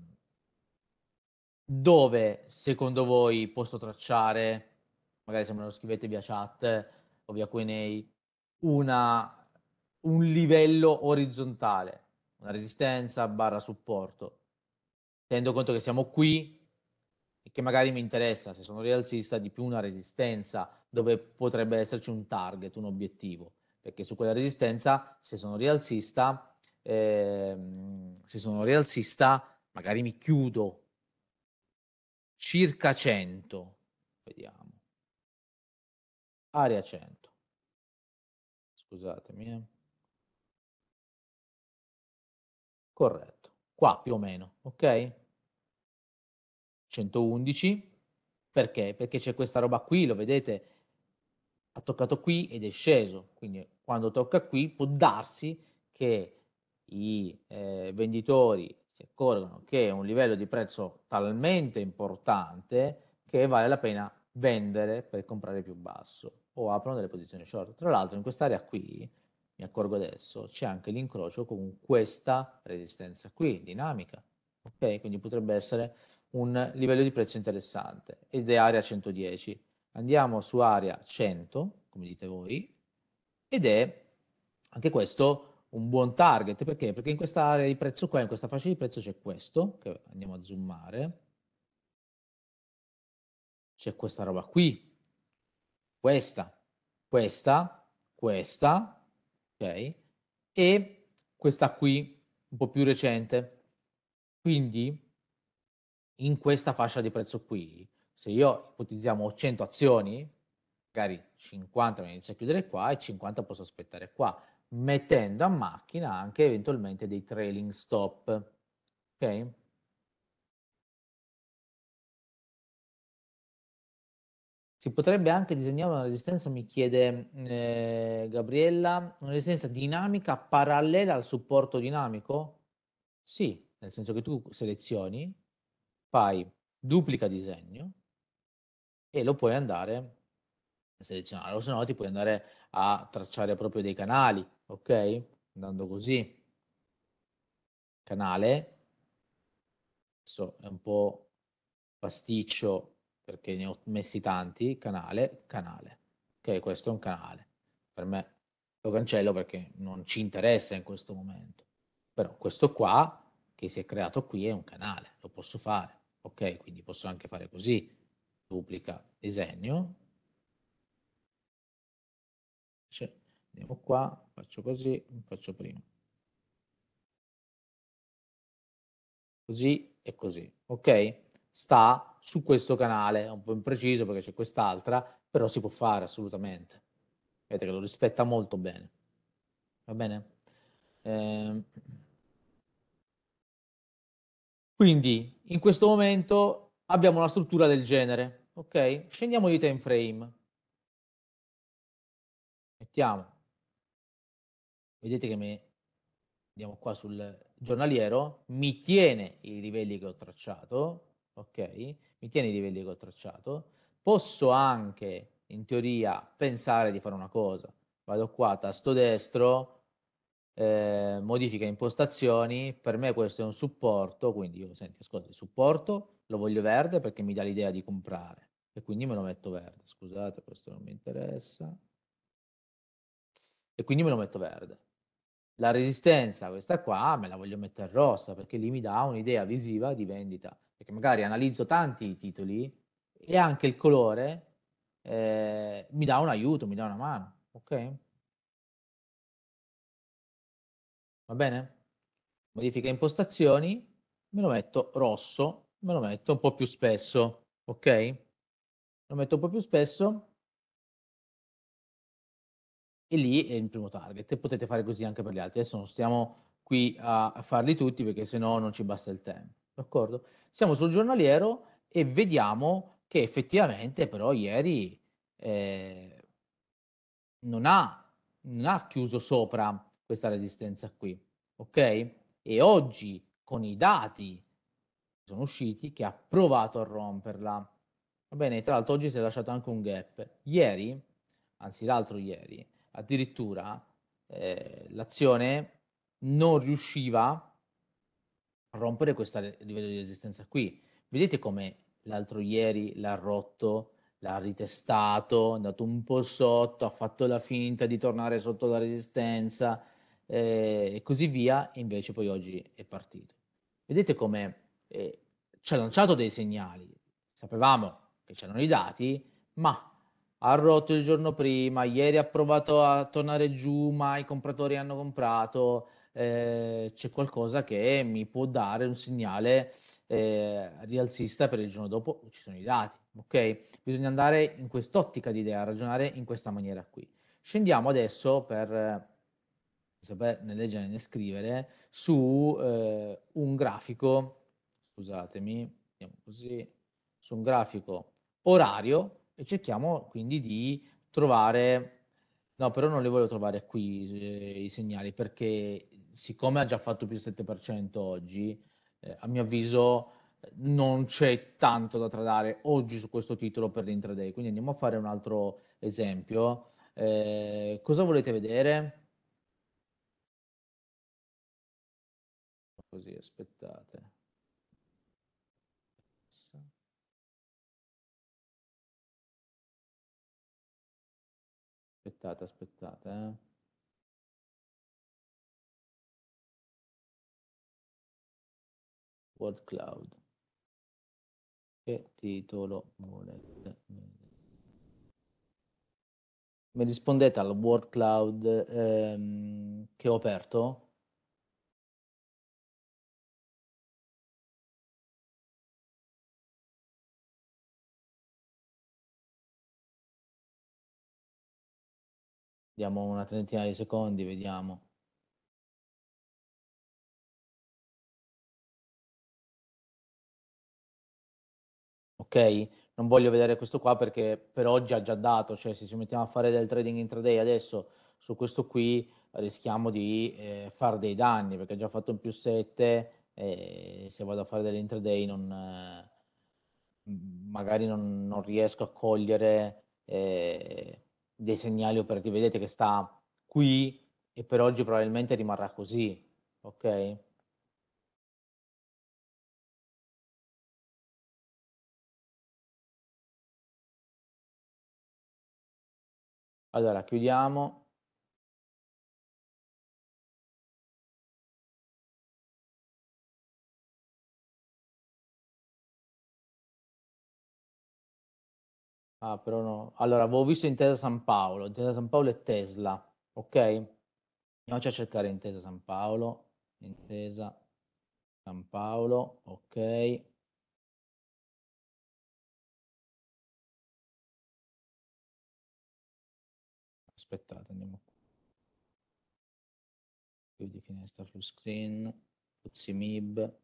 dove secondo voi posso tracciare, magari se me lo scrivete via chat o via Q&A, una, un livello orizzontale, una resistenza barra supporto? Tenendo conto che siamo qui, e che magari mi interessa, se sono rialzista, di più una resistenza dove potrebbe esserci un target, un obiettivo, perché su quella resistenza, se sono rialzista, ehm, se sono rialzista, magari mi chiudo circa 100, vediamo, area 100, scusatemi, eh. corretto, qua più o meno, ok? 111, perché? Perché c'è questa roba qui, lo vedete, ha toccato qui ed è sceso, quindi quando tocca qui può darsi che i eh, venditori si accorgono che è un livello di prezzo talmente importante che vale la pena vendere per comprare più basso o aprono delle posizioni short. Tra l'altro in quest'area qui, mi accorgo adesso, c'è anche l'incrocio con questa resistenza qui, dinamica, ok? Quindi potrebbe essere un livello di prezzo interessante ed è area 110. Andiamo su area 100, come dite voi, ed è anche questo un buon target, perché? Perché in questa area di prezzo qua, in questa fascia di prezzo c'è questo, che andiamo a zoomare, c'è questa roba qui, questa, questa, questa, ok? E questa qui, un po' più recente. Quindi in questa fascia di prezzo qui, se io ipotizziamo 100 azioni, magari 50 mi inizio a chiudere qua e 50 posso aspettare qua, mettendo a macchina anche eventualmente dei trailing stop. Ok? Si potrebbe anche disegnare una resistenza, mi chiede eh, Gabriella, una resistenza dinamica parallela al supporto dinamico? Sì, nel senso che tu selezioni fai duplica disegno e lo puoi andare a selezionare, o se no ti puoi andare a tracciare proprio dei canali, ok? Andando così, canale, adesso è un po' pasticcio perché ne ho messi tanti, canale, canale, ok? Questo è un canale, per me lo cancello perché non ci interessa in questo momento, però questo qua che si è creato qui è un canale, lo posso fare ok? Quindi posso anche fare così, duplica disegno, cioè, andiamo qua, faccio così, faccio prima. Così e così, ok? Sta su questo canale, è un po' impreciso perché c'è quest'altra, però si può fare assolutamente. Vedete che lo rispetta molto bene. Va bene? Eh, quindi in questo momento abbiamo una struttura del genere, ok? Scendiamo di time frame. Mettiamo. Vedete che mi andiamo qua sul giornaliero, mi tiene i livelli che ho tracciato, ok? Mi tiene i livelli che ho tracciato. Posso anche in teoria pensare di fare una cosa. Vado qua, tasto destro, eh, modifica impostazioni, per me questo è un supporto, quindi io senti, ascolta, il supporto lo voglio verde perché mi dà l'idea di comprare e quindi me lo metto verde, scusate, questo non mi interessa. E quindi me lo metto verde. La resistenza, questa qua, me la voglio mettere rossa perché lì mi dà un'idea visiva di vendita, perché magari analizzo tanti titoli e anche il colore eh, mi dà un aiuto, mi dà una mano, ok? va bene? Modifica impostazioni, me lo metto rosso, me lo metto un po' più spesso, ok? Lo metto un po' più spesso e lì è il primo target. potete fare così anche per gli altri. Adesso non stiamo qui a farli tutti perché sennò non ci basta il tempo, d'accordo? Siamo sul giornaliero e vediamo che effettivamente però ieri eh, non, ha, non ha chiuso sopra questa resistenza qui, ok? E oggi con i dati che sono usciti che ha provato a romperla. Va bene, tra l'altro oggi si è lasciato anche un gap. Ieri, anzi l'altro ieri, addirittura eh, l'azione non riusciva a rompere questo livello di resistenza qui. Vedete come l'altro ieri l'ha rotto, l'ha ritestato, è andato un po' sotto, ha fatto la finta di tornare sotto la resistenza, eh, e così via, invece poi oggi è partito. Vedete come eh, ci ha lanciato dei segnali, sapevamo che c'erano i dati, ma ha rotto il giorno prima, ieri ha provato a tornare giù, ma i compratori hanno comprato, eh, c'è qualcosa che mi può dare un segnale eh, rialzista per il giorno dopo, ci sono i dati, ok? Bisogna andare in quest'ottica di idea, ragionare in questa maniera qui. Scendiamo adesso per sapere né leggere né scrivere, su eh, un grafico, scusatemi, così, su un grafico orario e cerchiamo quindi di trovare, no però non le voglio trovare qui eh, i segnali perché siccome ha già fatto più 7% oggi, eh, a mio avviso eh, non c'è tanto da tradare oggi su questo titolo per l'intraday, quindi andiamo a fare un altro esempio. Eh, cosa volete vedere? così, aspettate. Aspettate, aspettate. Eh. World Cloud. Che titolo volete? Mi rispondete al World Cloud ehm, che ho aperto? Diamo una trentina di secondi, vediamo. Ok? Non voglio vedere questo qua perché per oggi ha già dato, cioè se ci mettiamo a fare del trading intraday adesso su questo qui rischiamo di eh, fare dei danni perché ha già fatto un più 7 e se vado a fare dell'intraday non, eh, magari non, non, riesco a cogliere eh, dei segnali operativi, vedete che sta qui e per oggi probabilmente rimarrà così, ok? Allora, chiudiamo. Ah, però no. Allora, avevo visto Intesa San Paolo, Intesa San Paolo e Tesla, ok? Andiamoci a cercare Intesa San Paolo, Intesa San Paolo, ok. Aspettate, andiamo qui. Chiudi finestra full screen, Fuzimib.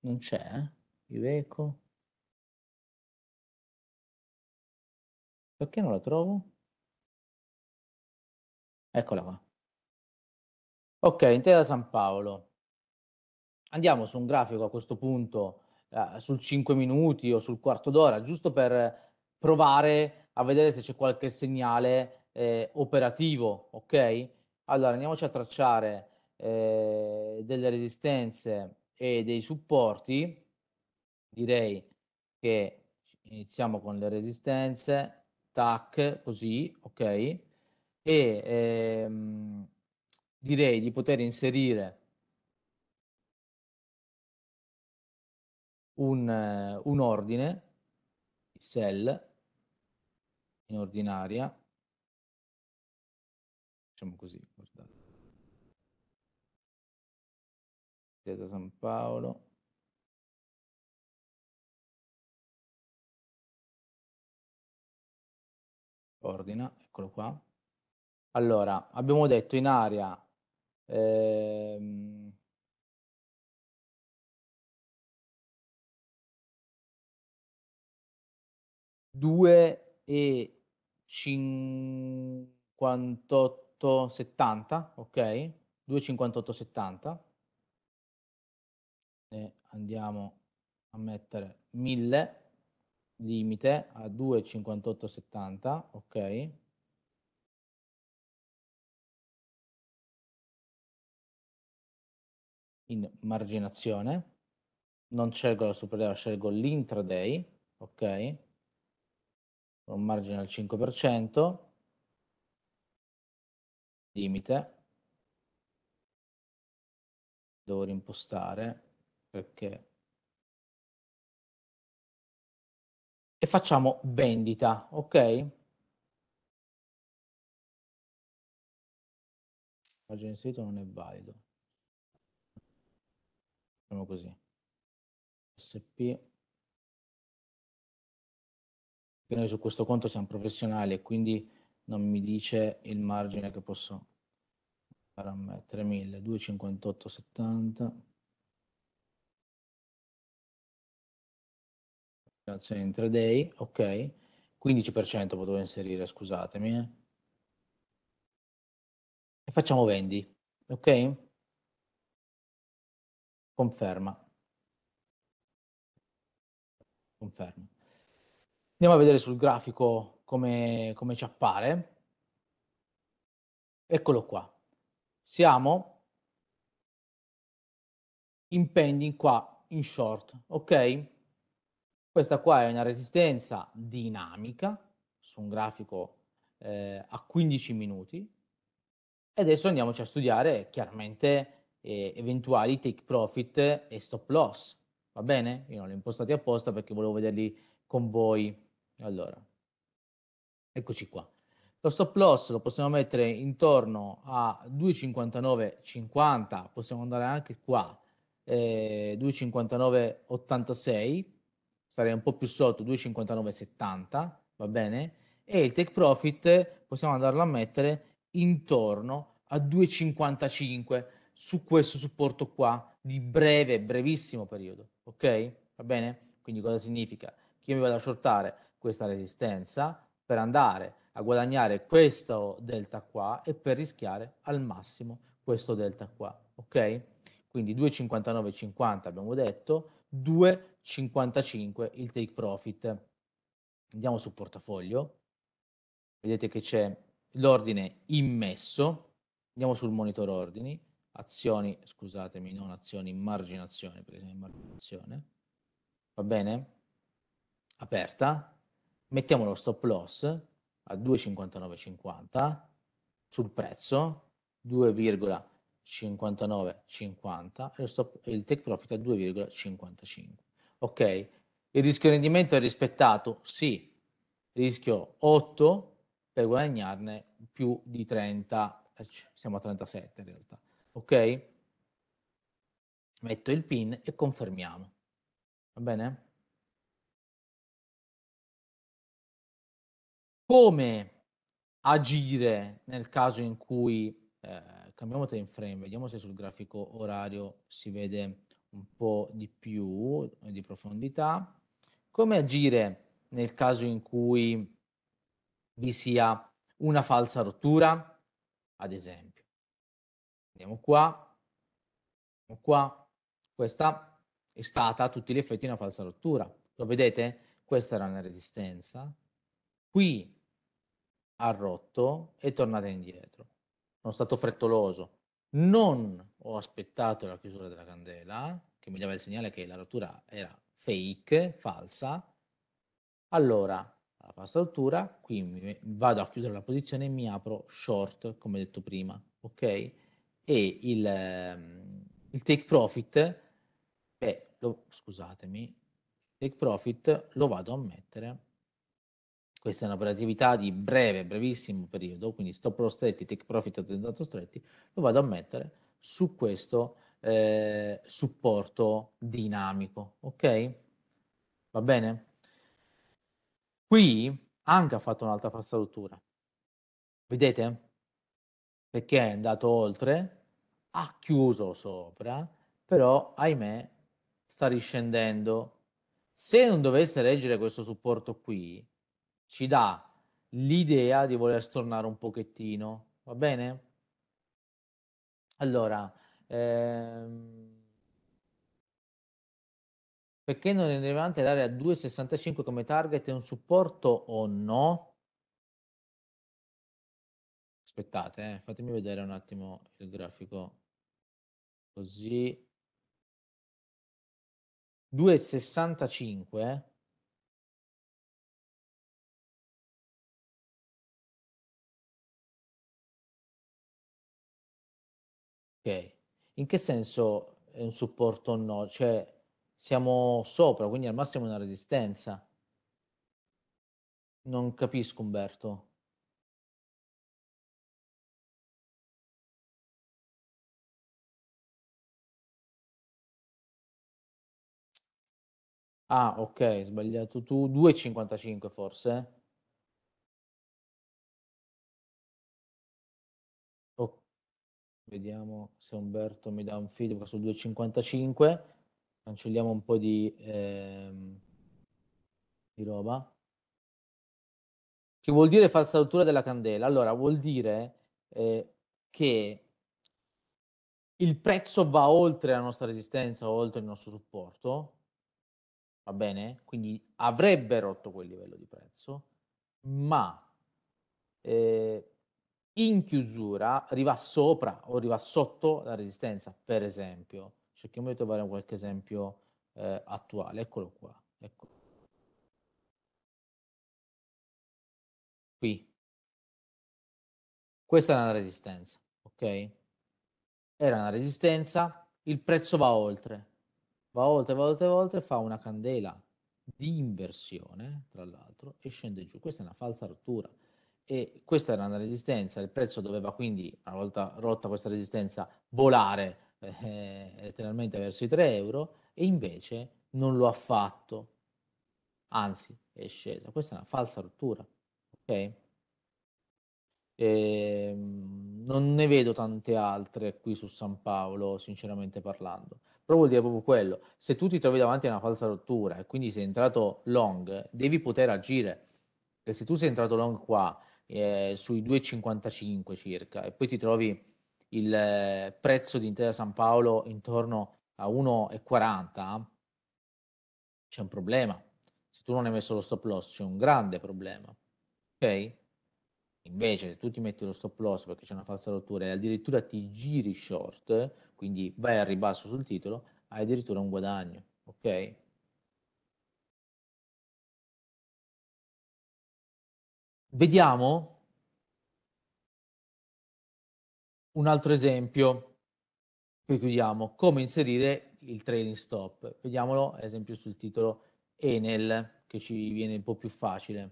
Non c'è? Iveco? Perché non la trovo? Eccola qua. Ok, intera San Paolo. Andiamo su un grafico a questo punto eh, sul 5 minuti o sul quarto d'ora, giusto per provare a vedere se c'è qualche segnale eh, operativo, ok? Allora andiamoci a tracciare eh, delle resistenze e dei supporti, direi che iniziamo con le resistenze, tac, così, ok, e ehm, direi di poter inserire un, un ordine, cell, in ordinaria, facciamo così, Chiesa San Paolo ordina, eccolo qua. Allora, abbiamo detto in aria. ehm, due e 58 70, ok? 258 70 ne andiamo a mettere 1000 limite a 2,5870 ok in marginazione non scelgo la superiore scelgo l'intraday ok con un margine al 5% limite devo rimpostare perché e facciamo vendita, ok? Pagina inserito non è valido. Facciamo così. SP. noi su questo conto siamo professionali e quindi non mi dice il margine che posso a paramettere 1000, 258,70. Finanze intraday, ok. 15% potevo inserire, scusatemi. Eh. E facciamo vendi, ok? Conferma. Conferma. Andiamo a vedere sul grafico come, come ci appare. Eccolo qua. Siamo in pending qua, in short, ok? Questa qua è una resistenza dinamica su un grafico eh, a 15 minuti e adesso andiamoci a studiare chiaramente eh, eventuali take profit e stop loss. Va bene? Io non li ho impostati apposta perché volevo vederli con voi. Allora, eccoci qua. Lo stop loss lo possiamo mettere intorno a 2,59,50, possiamo andare anche qua, eh, 2,59,86 sarei un po' più sotto, 2,59,70, va bene? E il take profit possiamo andarlo a mettere intorno a 2,55 su questo supporto qua di breve, brevissimo periodo, ok? Va bene? Quindi cosa significa? Che io mi vado a shortare questa resistenza per andare a guadagnare questo delta qua e per rischiare al massimo questo delta qua, ok? Quindi 2,59,50 abbiamo detto, 2 55 il take profit. Andiamo su portafoglio, vedete che c'è l'ordine immesso, andiamo sul monitor ordini, azioni, scusatemi, non azioni, marginazione, per esempio, marginazione, va bene? Aperta, mettiamo lo stop loss a 2,59,50 sul prezzo 2,59,50 e il, stop, il take profit a 2,55. Ok, il rischio rendimento è rispettato? Sì, rischio 8 per guadagnarne più di 30, eh, siamo a 37 in realtà. Ok? Metto il pin e confermiamo. Va bene? Come agire nel caso in cui eh, cambiamo time frame? Vediamo se sul grafico orario si vede un po' di più eh, di profondità. Come agire nel caso in cui vi sia una falsa rottura, ad esempio. Andiamo qua, andiamo qua. Questa è stata a tutti gli effetti una falsa rottura. Lo vedete? Questa era una resistenza. Qui ha rotto e tornata indietro. Sono stato frettoloso non ho aspettato la chiusura della candela, che mi dava il segnale che la rottura era fake, falsa, allora la pasta rottura, qui mi, vado a chiudere la posizione e mi apro short, come detto prima, ok? E il, ehm, il take profit, beh, lo, scusatemi, take profit lo vado a mettere questa è un'operatività di breve, brevissimo periodo, quindi stop loss stretti, take profit attentato stretti, lo vado a mettere su questo eh, supporto dinamico, ok? Va bene? Qui anche ha fatto un'altra falsa rottura, vedete? Perché è andato oltre, ha chiuso sopra, però ahimè sta riscendendo. Se non dovesse reggere questo supporto qui, ci dà l'idea di voler stornare un pochettino, va bene? Allora, ehm, perché non è rilevante l'area 265 come target e un supporto o no? Aspettate, eh, fatemi vedere un attimo il grafico. Così. 265 in che senso è un supporto o no? Cioè, siamo sopra, quindi al massimo una resistenza. Non capisco, Umberto. Ah, ok, sbagliato tu. 2,55 forse? Vediamo se Umberto mi dà un feedback sul 2,55. Cancelliamo un po' di, ehm, di roba. Che vuol dire falsa altura della candela? Allora, vuol dire eh, che il prezzo va oltre la nostra resistenza, oltre il nostro supporto, va bene? Quindi avrebbe rotto quel livello di prezzo, ma eh, in chiusura arriva sopra o arriva sotto la resistenza, per esempio. Cerchiamo di trovare qualche esempio eh, attuale, eccolo qua. Ecco. Qui. Questa è una resistenza, ok? Era una resistenza, il prezzo va oltre, va oltre, va oltre, va oltre, fa una candela di inversione, tra l'altro, e scende giù. Questa è una falsa rottura e questa era una resistenza, il prezzo doveva quindi, una volta rotta questa resistenza, volare eh, letteralmente verso i 3 euro e invece non lo ha fatto, anzi è scesa. Questa è una falsa rottura, ok? E, ehm, non ne vedo tante altre qui su San Paolo, sinceramente parlando. Però vuol dire proprio quello, se tu ti trovi davanti a una falsa rottura e quindi sei entrato long, devi poter agire. Perché se tu sei entrato long qua eh, sui 2,55 circa e poi ti trovi il eh, prezzo di Intesa San Paolo intorno a 1,40, eh. c'è un problema. Se tu non hai messo lo stop loss, c'è un grande problema. Ok? Invece, se tu ti metti lo stop loss perché c'è una falsa rottura e addirittura ti giri short, quindi vai a ribasso sul titolo, hai addirittura un guadagno. Ok? Vediamo un altro esempio, poi chiudiamo, come inserire il trading stop. Vediamolo ad esempio sul titolo Enel, che ci viene un po' più facile.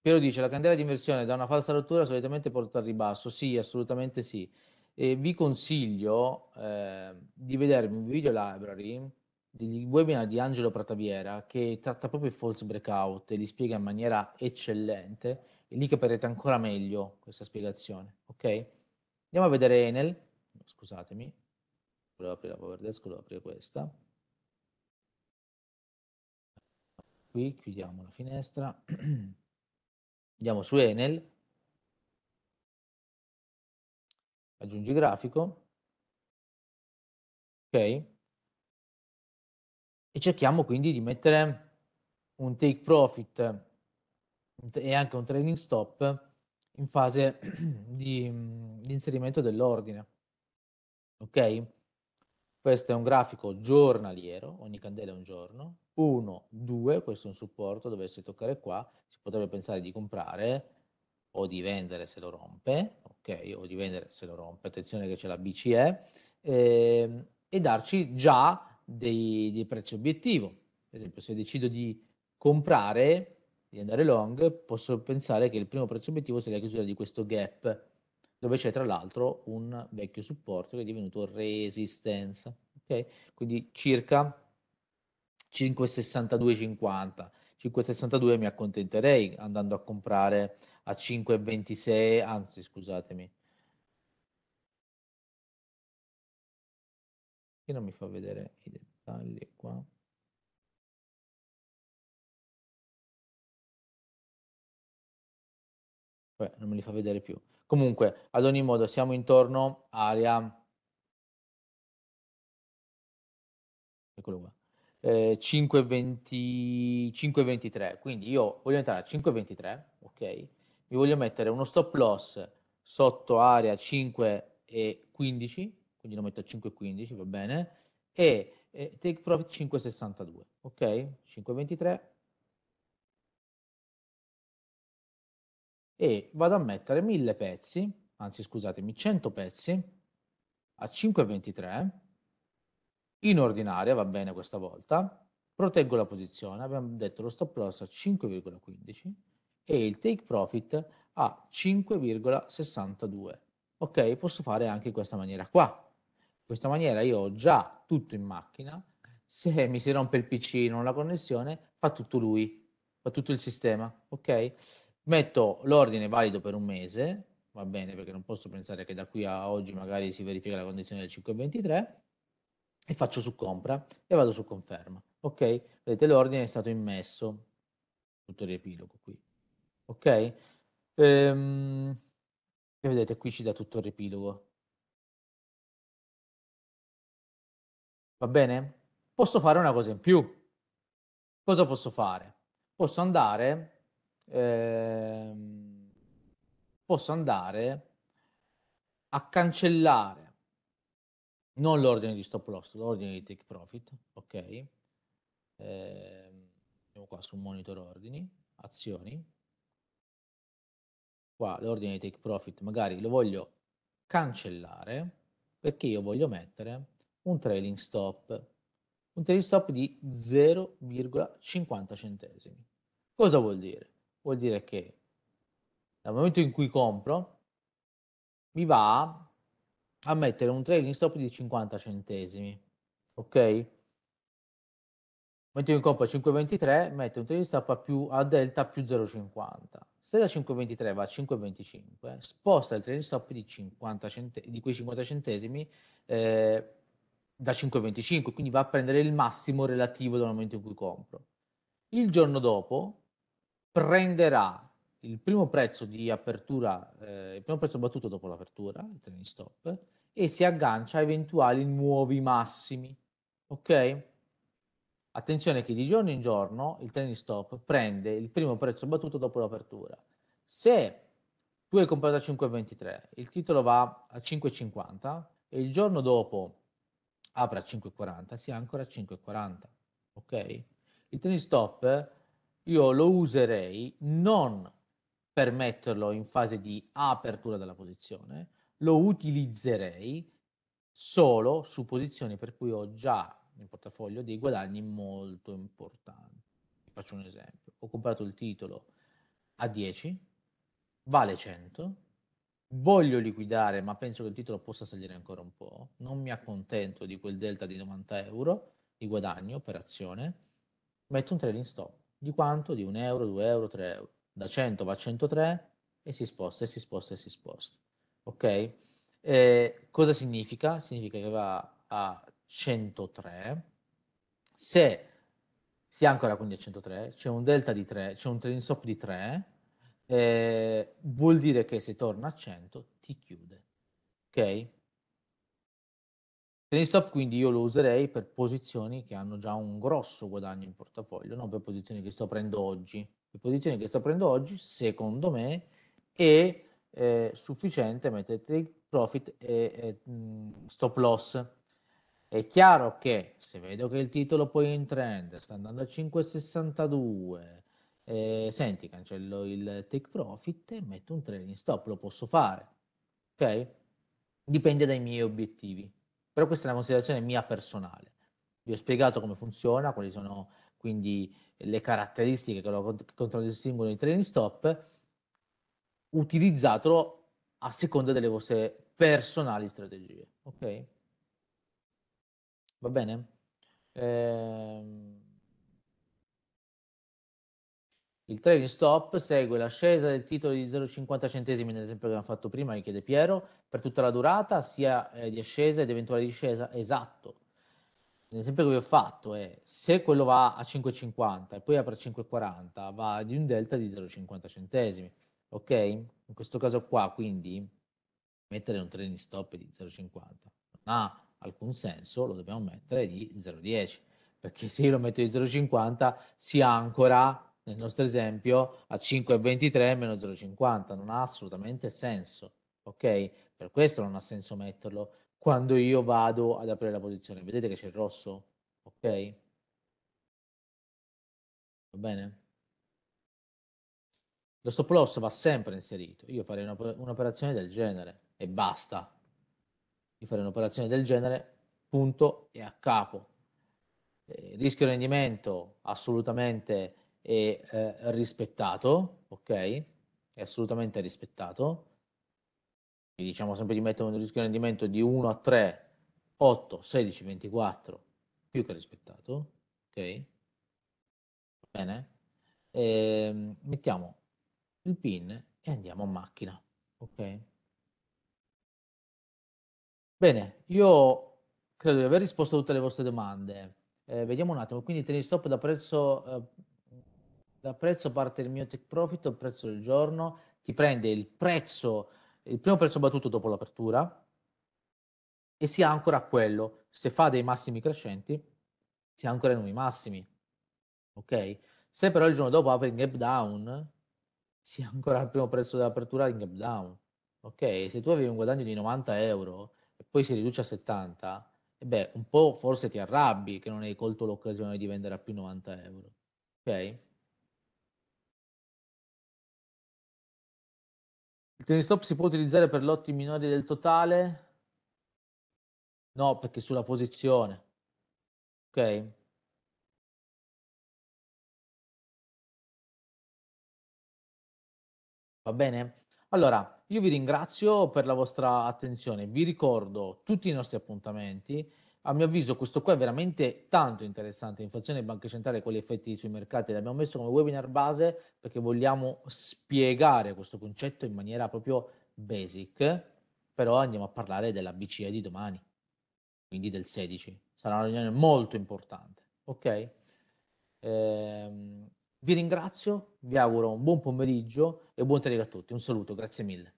però dice, la candela di inversione da una falsa rottura solitamente porta al ribasso. Sì, assolutamente sì. E vi consiglio eh, di vedermi un video library degli webinar di Angelo Prataviera che tratta proprio il false breakout e li spiega in maniera eccellente e lì capirete ancora meglio questa spiegazione, ok? Andiamo a vedere Enel, scusatemi, volevo aprire la PowerDesk, volevo aprire questa. Qui chiudiamo la finestra, andiamo su Enel, aggiungi grafico, ok? e cerchiamo quindi di mettere un take profit e anche un trading stop in fase di, di inserimento dell'ordine. Ok? Questo è un grafico giornaliero, ogni candela è un giorno, 1, 2, questo è un supporto, dovesse toccare qua, si potrebbe pensare di comprare o di vendere se lo rompe, ok, o di vendere se lo rompe, attenzione che c'è la BCE, eh, e darci già dei, dei prezzi obiettivo. Per esempio, se decido di comprare, di andare long, posso pensare che il primo prezzo obiettivo sia la chiusura di questo gap, dove c'è tra l'altro un vecchio supporto che è divenuto resistenza. Okay? Quindi circa 5,62,50. 5,62 mi accontenterei andando a comprare a 5,26, anzi scusatemi, Che non mi fa vedere i dettagli qua. Beh, non me li fa vedere più. Comunque, ad ogni modo, siamo intorno all'area... Eccolo qua. Eh, 5.20, 5.23. Quindi io voglio entrare a 5.23, ok? Mi voglio mettere uno stop loss sotto area 5.15 quindi lo metto a 5,15, va bene, e eh, take profit 5,62, ok? 5,23 e vado a mettere 1000 pezzi, anzi scusatemi, 100 pezzi a 5,23 in ordinaria, va bene questa volta, proteggo la posizione, abbiamo detto lo stop loss a 5,15 e il take profit a 5,62. Ok, posso fare anche in questa maniera qua questa maniera io ho già tutto in macchina, se mi si rompe il PC non la connessione, fa tutto lui, fa tutto il sistema, ok? Metto l'ordine valido per un mese, va bene, perché non posso pensare che da qui a oggi magari si verifica la condizione del 523, e faccio su compra e vado su conferma, ok? Vedete l'ordine è stato immesso, tutto il riepilogo qui, ok? Ehm, e vedete qui ci dà tutto il riepilogo, Va bene? Posso fare una cosa in più. Cosa posso fare? Posso andare, eh, posso andare a cancellare non l'ordine di stop loss, l'ordine di take profit, ok? Eh, andiamo qua su monitor ordini, azioni. Qua l'ordine di take profit magari lo voglio cancellare perché io voglio mettere un trailing stop, un trailing stop di 0,50 centesimi. Cosa vuol dire? Vuol dire che dal momento in cui compro mi va a mettere un trailing stop di 50 centesimi, ok? Mentre in cui compro a 5,23 mette un trailing stop a, più, a delta più 0,50. Se da 5,23 va a 5,25 sposta il trailing stop di, 50 centesimi, di quei 50 centesimi eh, da 5,25, quindi va a prendere il massimo relativo dal momento in cui compro. Il giorno dopo prenderà il primo prezzo di apertura, eh, il primo prezzo battuto dopo l'apertura, il training stop, e si aggancia a eventuali nuovi massimi. Ok? Attenzione che di giorno in giorno il training stop prende il primo prezzo battuto dopo l'apertura. Se tu hai comprato a 5,23, il titolo va a 5,50 e il giorno dopo apre a 5,40, sia ancora a 5,40. Ok? Il trailing stop io lo userei non per metterlo in fase di apertura della posizione, lo utilizzerei solo su posizioni per cui ho già in portafoglio dei guadagni molto importanti. faccio un esempio. Ho comprato il titolo a 10, vale 100, voglio liquidare, ma penso che il titolo possa salire ancora un po', non mi accontento di quel delta di 90 euro di guadagno per azione, metto un trading stop. Di quanto? Di 1 euro, 2 euro, 3 euro. Da 100 va a 103 e si sposta, e si sposta, e si sposta. Ok? Eh, cosa significa? Significa che va a 103. Se si è ancora quindi a 103, c'è un delta di 3, c'è un trading stop di 3, eh, vuol dire che se torna a 100 ti chiude. Ok? Trend stop quindi io lo userei per posizioni che hanno già un grosso guadagno in portafoglio, non per posizioni che sto prendendo oggi. Le posizioni che sto prendendo oggi, secondo me, è eh, sufficiente mettere take profit e, e mm, stop loss. È chiaro che se vedo che il titolo poi in trend sta andando a 5,62, eh, senti, cancello il take profit e metto un trailing stop, lo posso fare, ok? Dipende dai miei obiettivi, però questa è una considerazione mia personale. Vi ho spiegato come funziona, quali sono quindi le caratteristiche che, lo, che contraddistinguono i trailing stop, utilizzatelo a seconda delle vostre personali strategie, ok? Va bene? Ehm... Il trading stop segue l'ascesa del titolo di 0,50 centesimi nell'esempio che abbiamo fatto prima, mi chiede Piero, per tutta la durata sia eh, di ascesa ed eventuale discesa, esatto. L'esempio che vi ho fatto è se quello va a 5,50 e poi apre a 5,40 va di un delta di 0,50 centesimi, ok? In questo caso qua quindi mettere un trading stop di 0,50 non ha alcun senso, lo dobbiamo mettere di 0,10 perché se io lo metto di 0,50 si ancora nel nostro esempio a 5,23 meno 0,50, non ha assolutamente senso, ok? Per questo non ha senso metterlo quando io vado ad aprire la posizione. Vedete che c'è il rosso, ok? Va bene? Lo stop loss va sempre inserito. Io farei un'operazione del genere e basta. Io farei un'operazione del genere, punto e a capo. Eh, rischio rendimento assolutamente è eh, rispettato, ok? È assolutamente rispettato. Quindi diciamo sempre di mettere un rischio di rendimento di 1 a 3, 8, 16, 24, più che rispettato, ok? Bene. E, ehm, mettiamo il pin e andiamo a macchina, ok? Bene, io credo di aver risposto a tutte le vostre domande. Eh, vediamo un attimo, quindi tenere stop da prezzo... Eh, da prezzo parte il mio take profit, il prezzo del giorno, ti prende il prezzo, il primo prezzo battuto dopo l'apertura e si ancora a quello. Se fa dei massimi crescenti, si ancora i nuovi massimi. Ok? Se però il giorno dopo apre in gap down, si ancora al primo prezzo dell'apertura in gap down. Ok? Se tu avevi un guadagno di 90 euro e poi si riduce a 70, e beh, un po' forse ti arrabbi che non hai colto l'occasione di vendere a più 90 euro. Ok? Il tennis stop si può utilizzare per lotti minori del totale? No, perché sulla posizione. Ok? Va bene? Allora, io vi ringrazio per la vostra attenzione. Vi ricordo tutti i nostri appuntamenti a mio avviso questo qua è veramente tanto interessante, inflazione e banche centrali con gli effetti sui mercati, l'abbiamo messo come webinar base perché vogliamo spiegare questo concetto in maniera proprio basic, però andiamo a parlare della BCE di domani, quindi del 16, sarà una riunione molto importante, ok? Ehm, vi ringrazio, vi auguro un buon pomeriggio e buon trade a tutti, un saluto, grazie mille.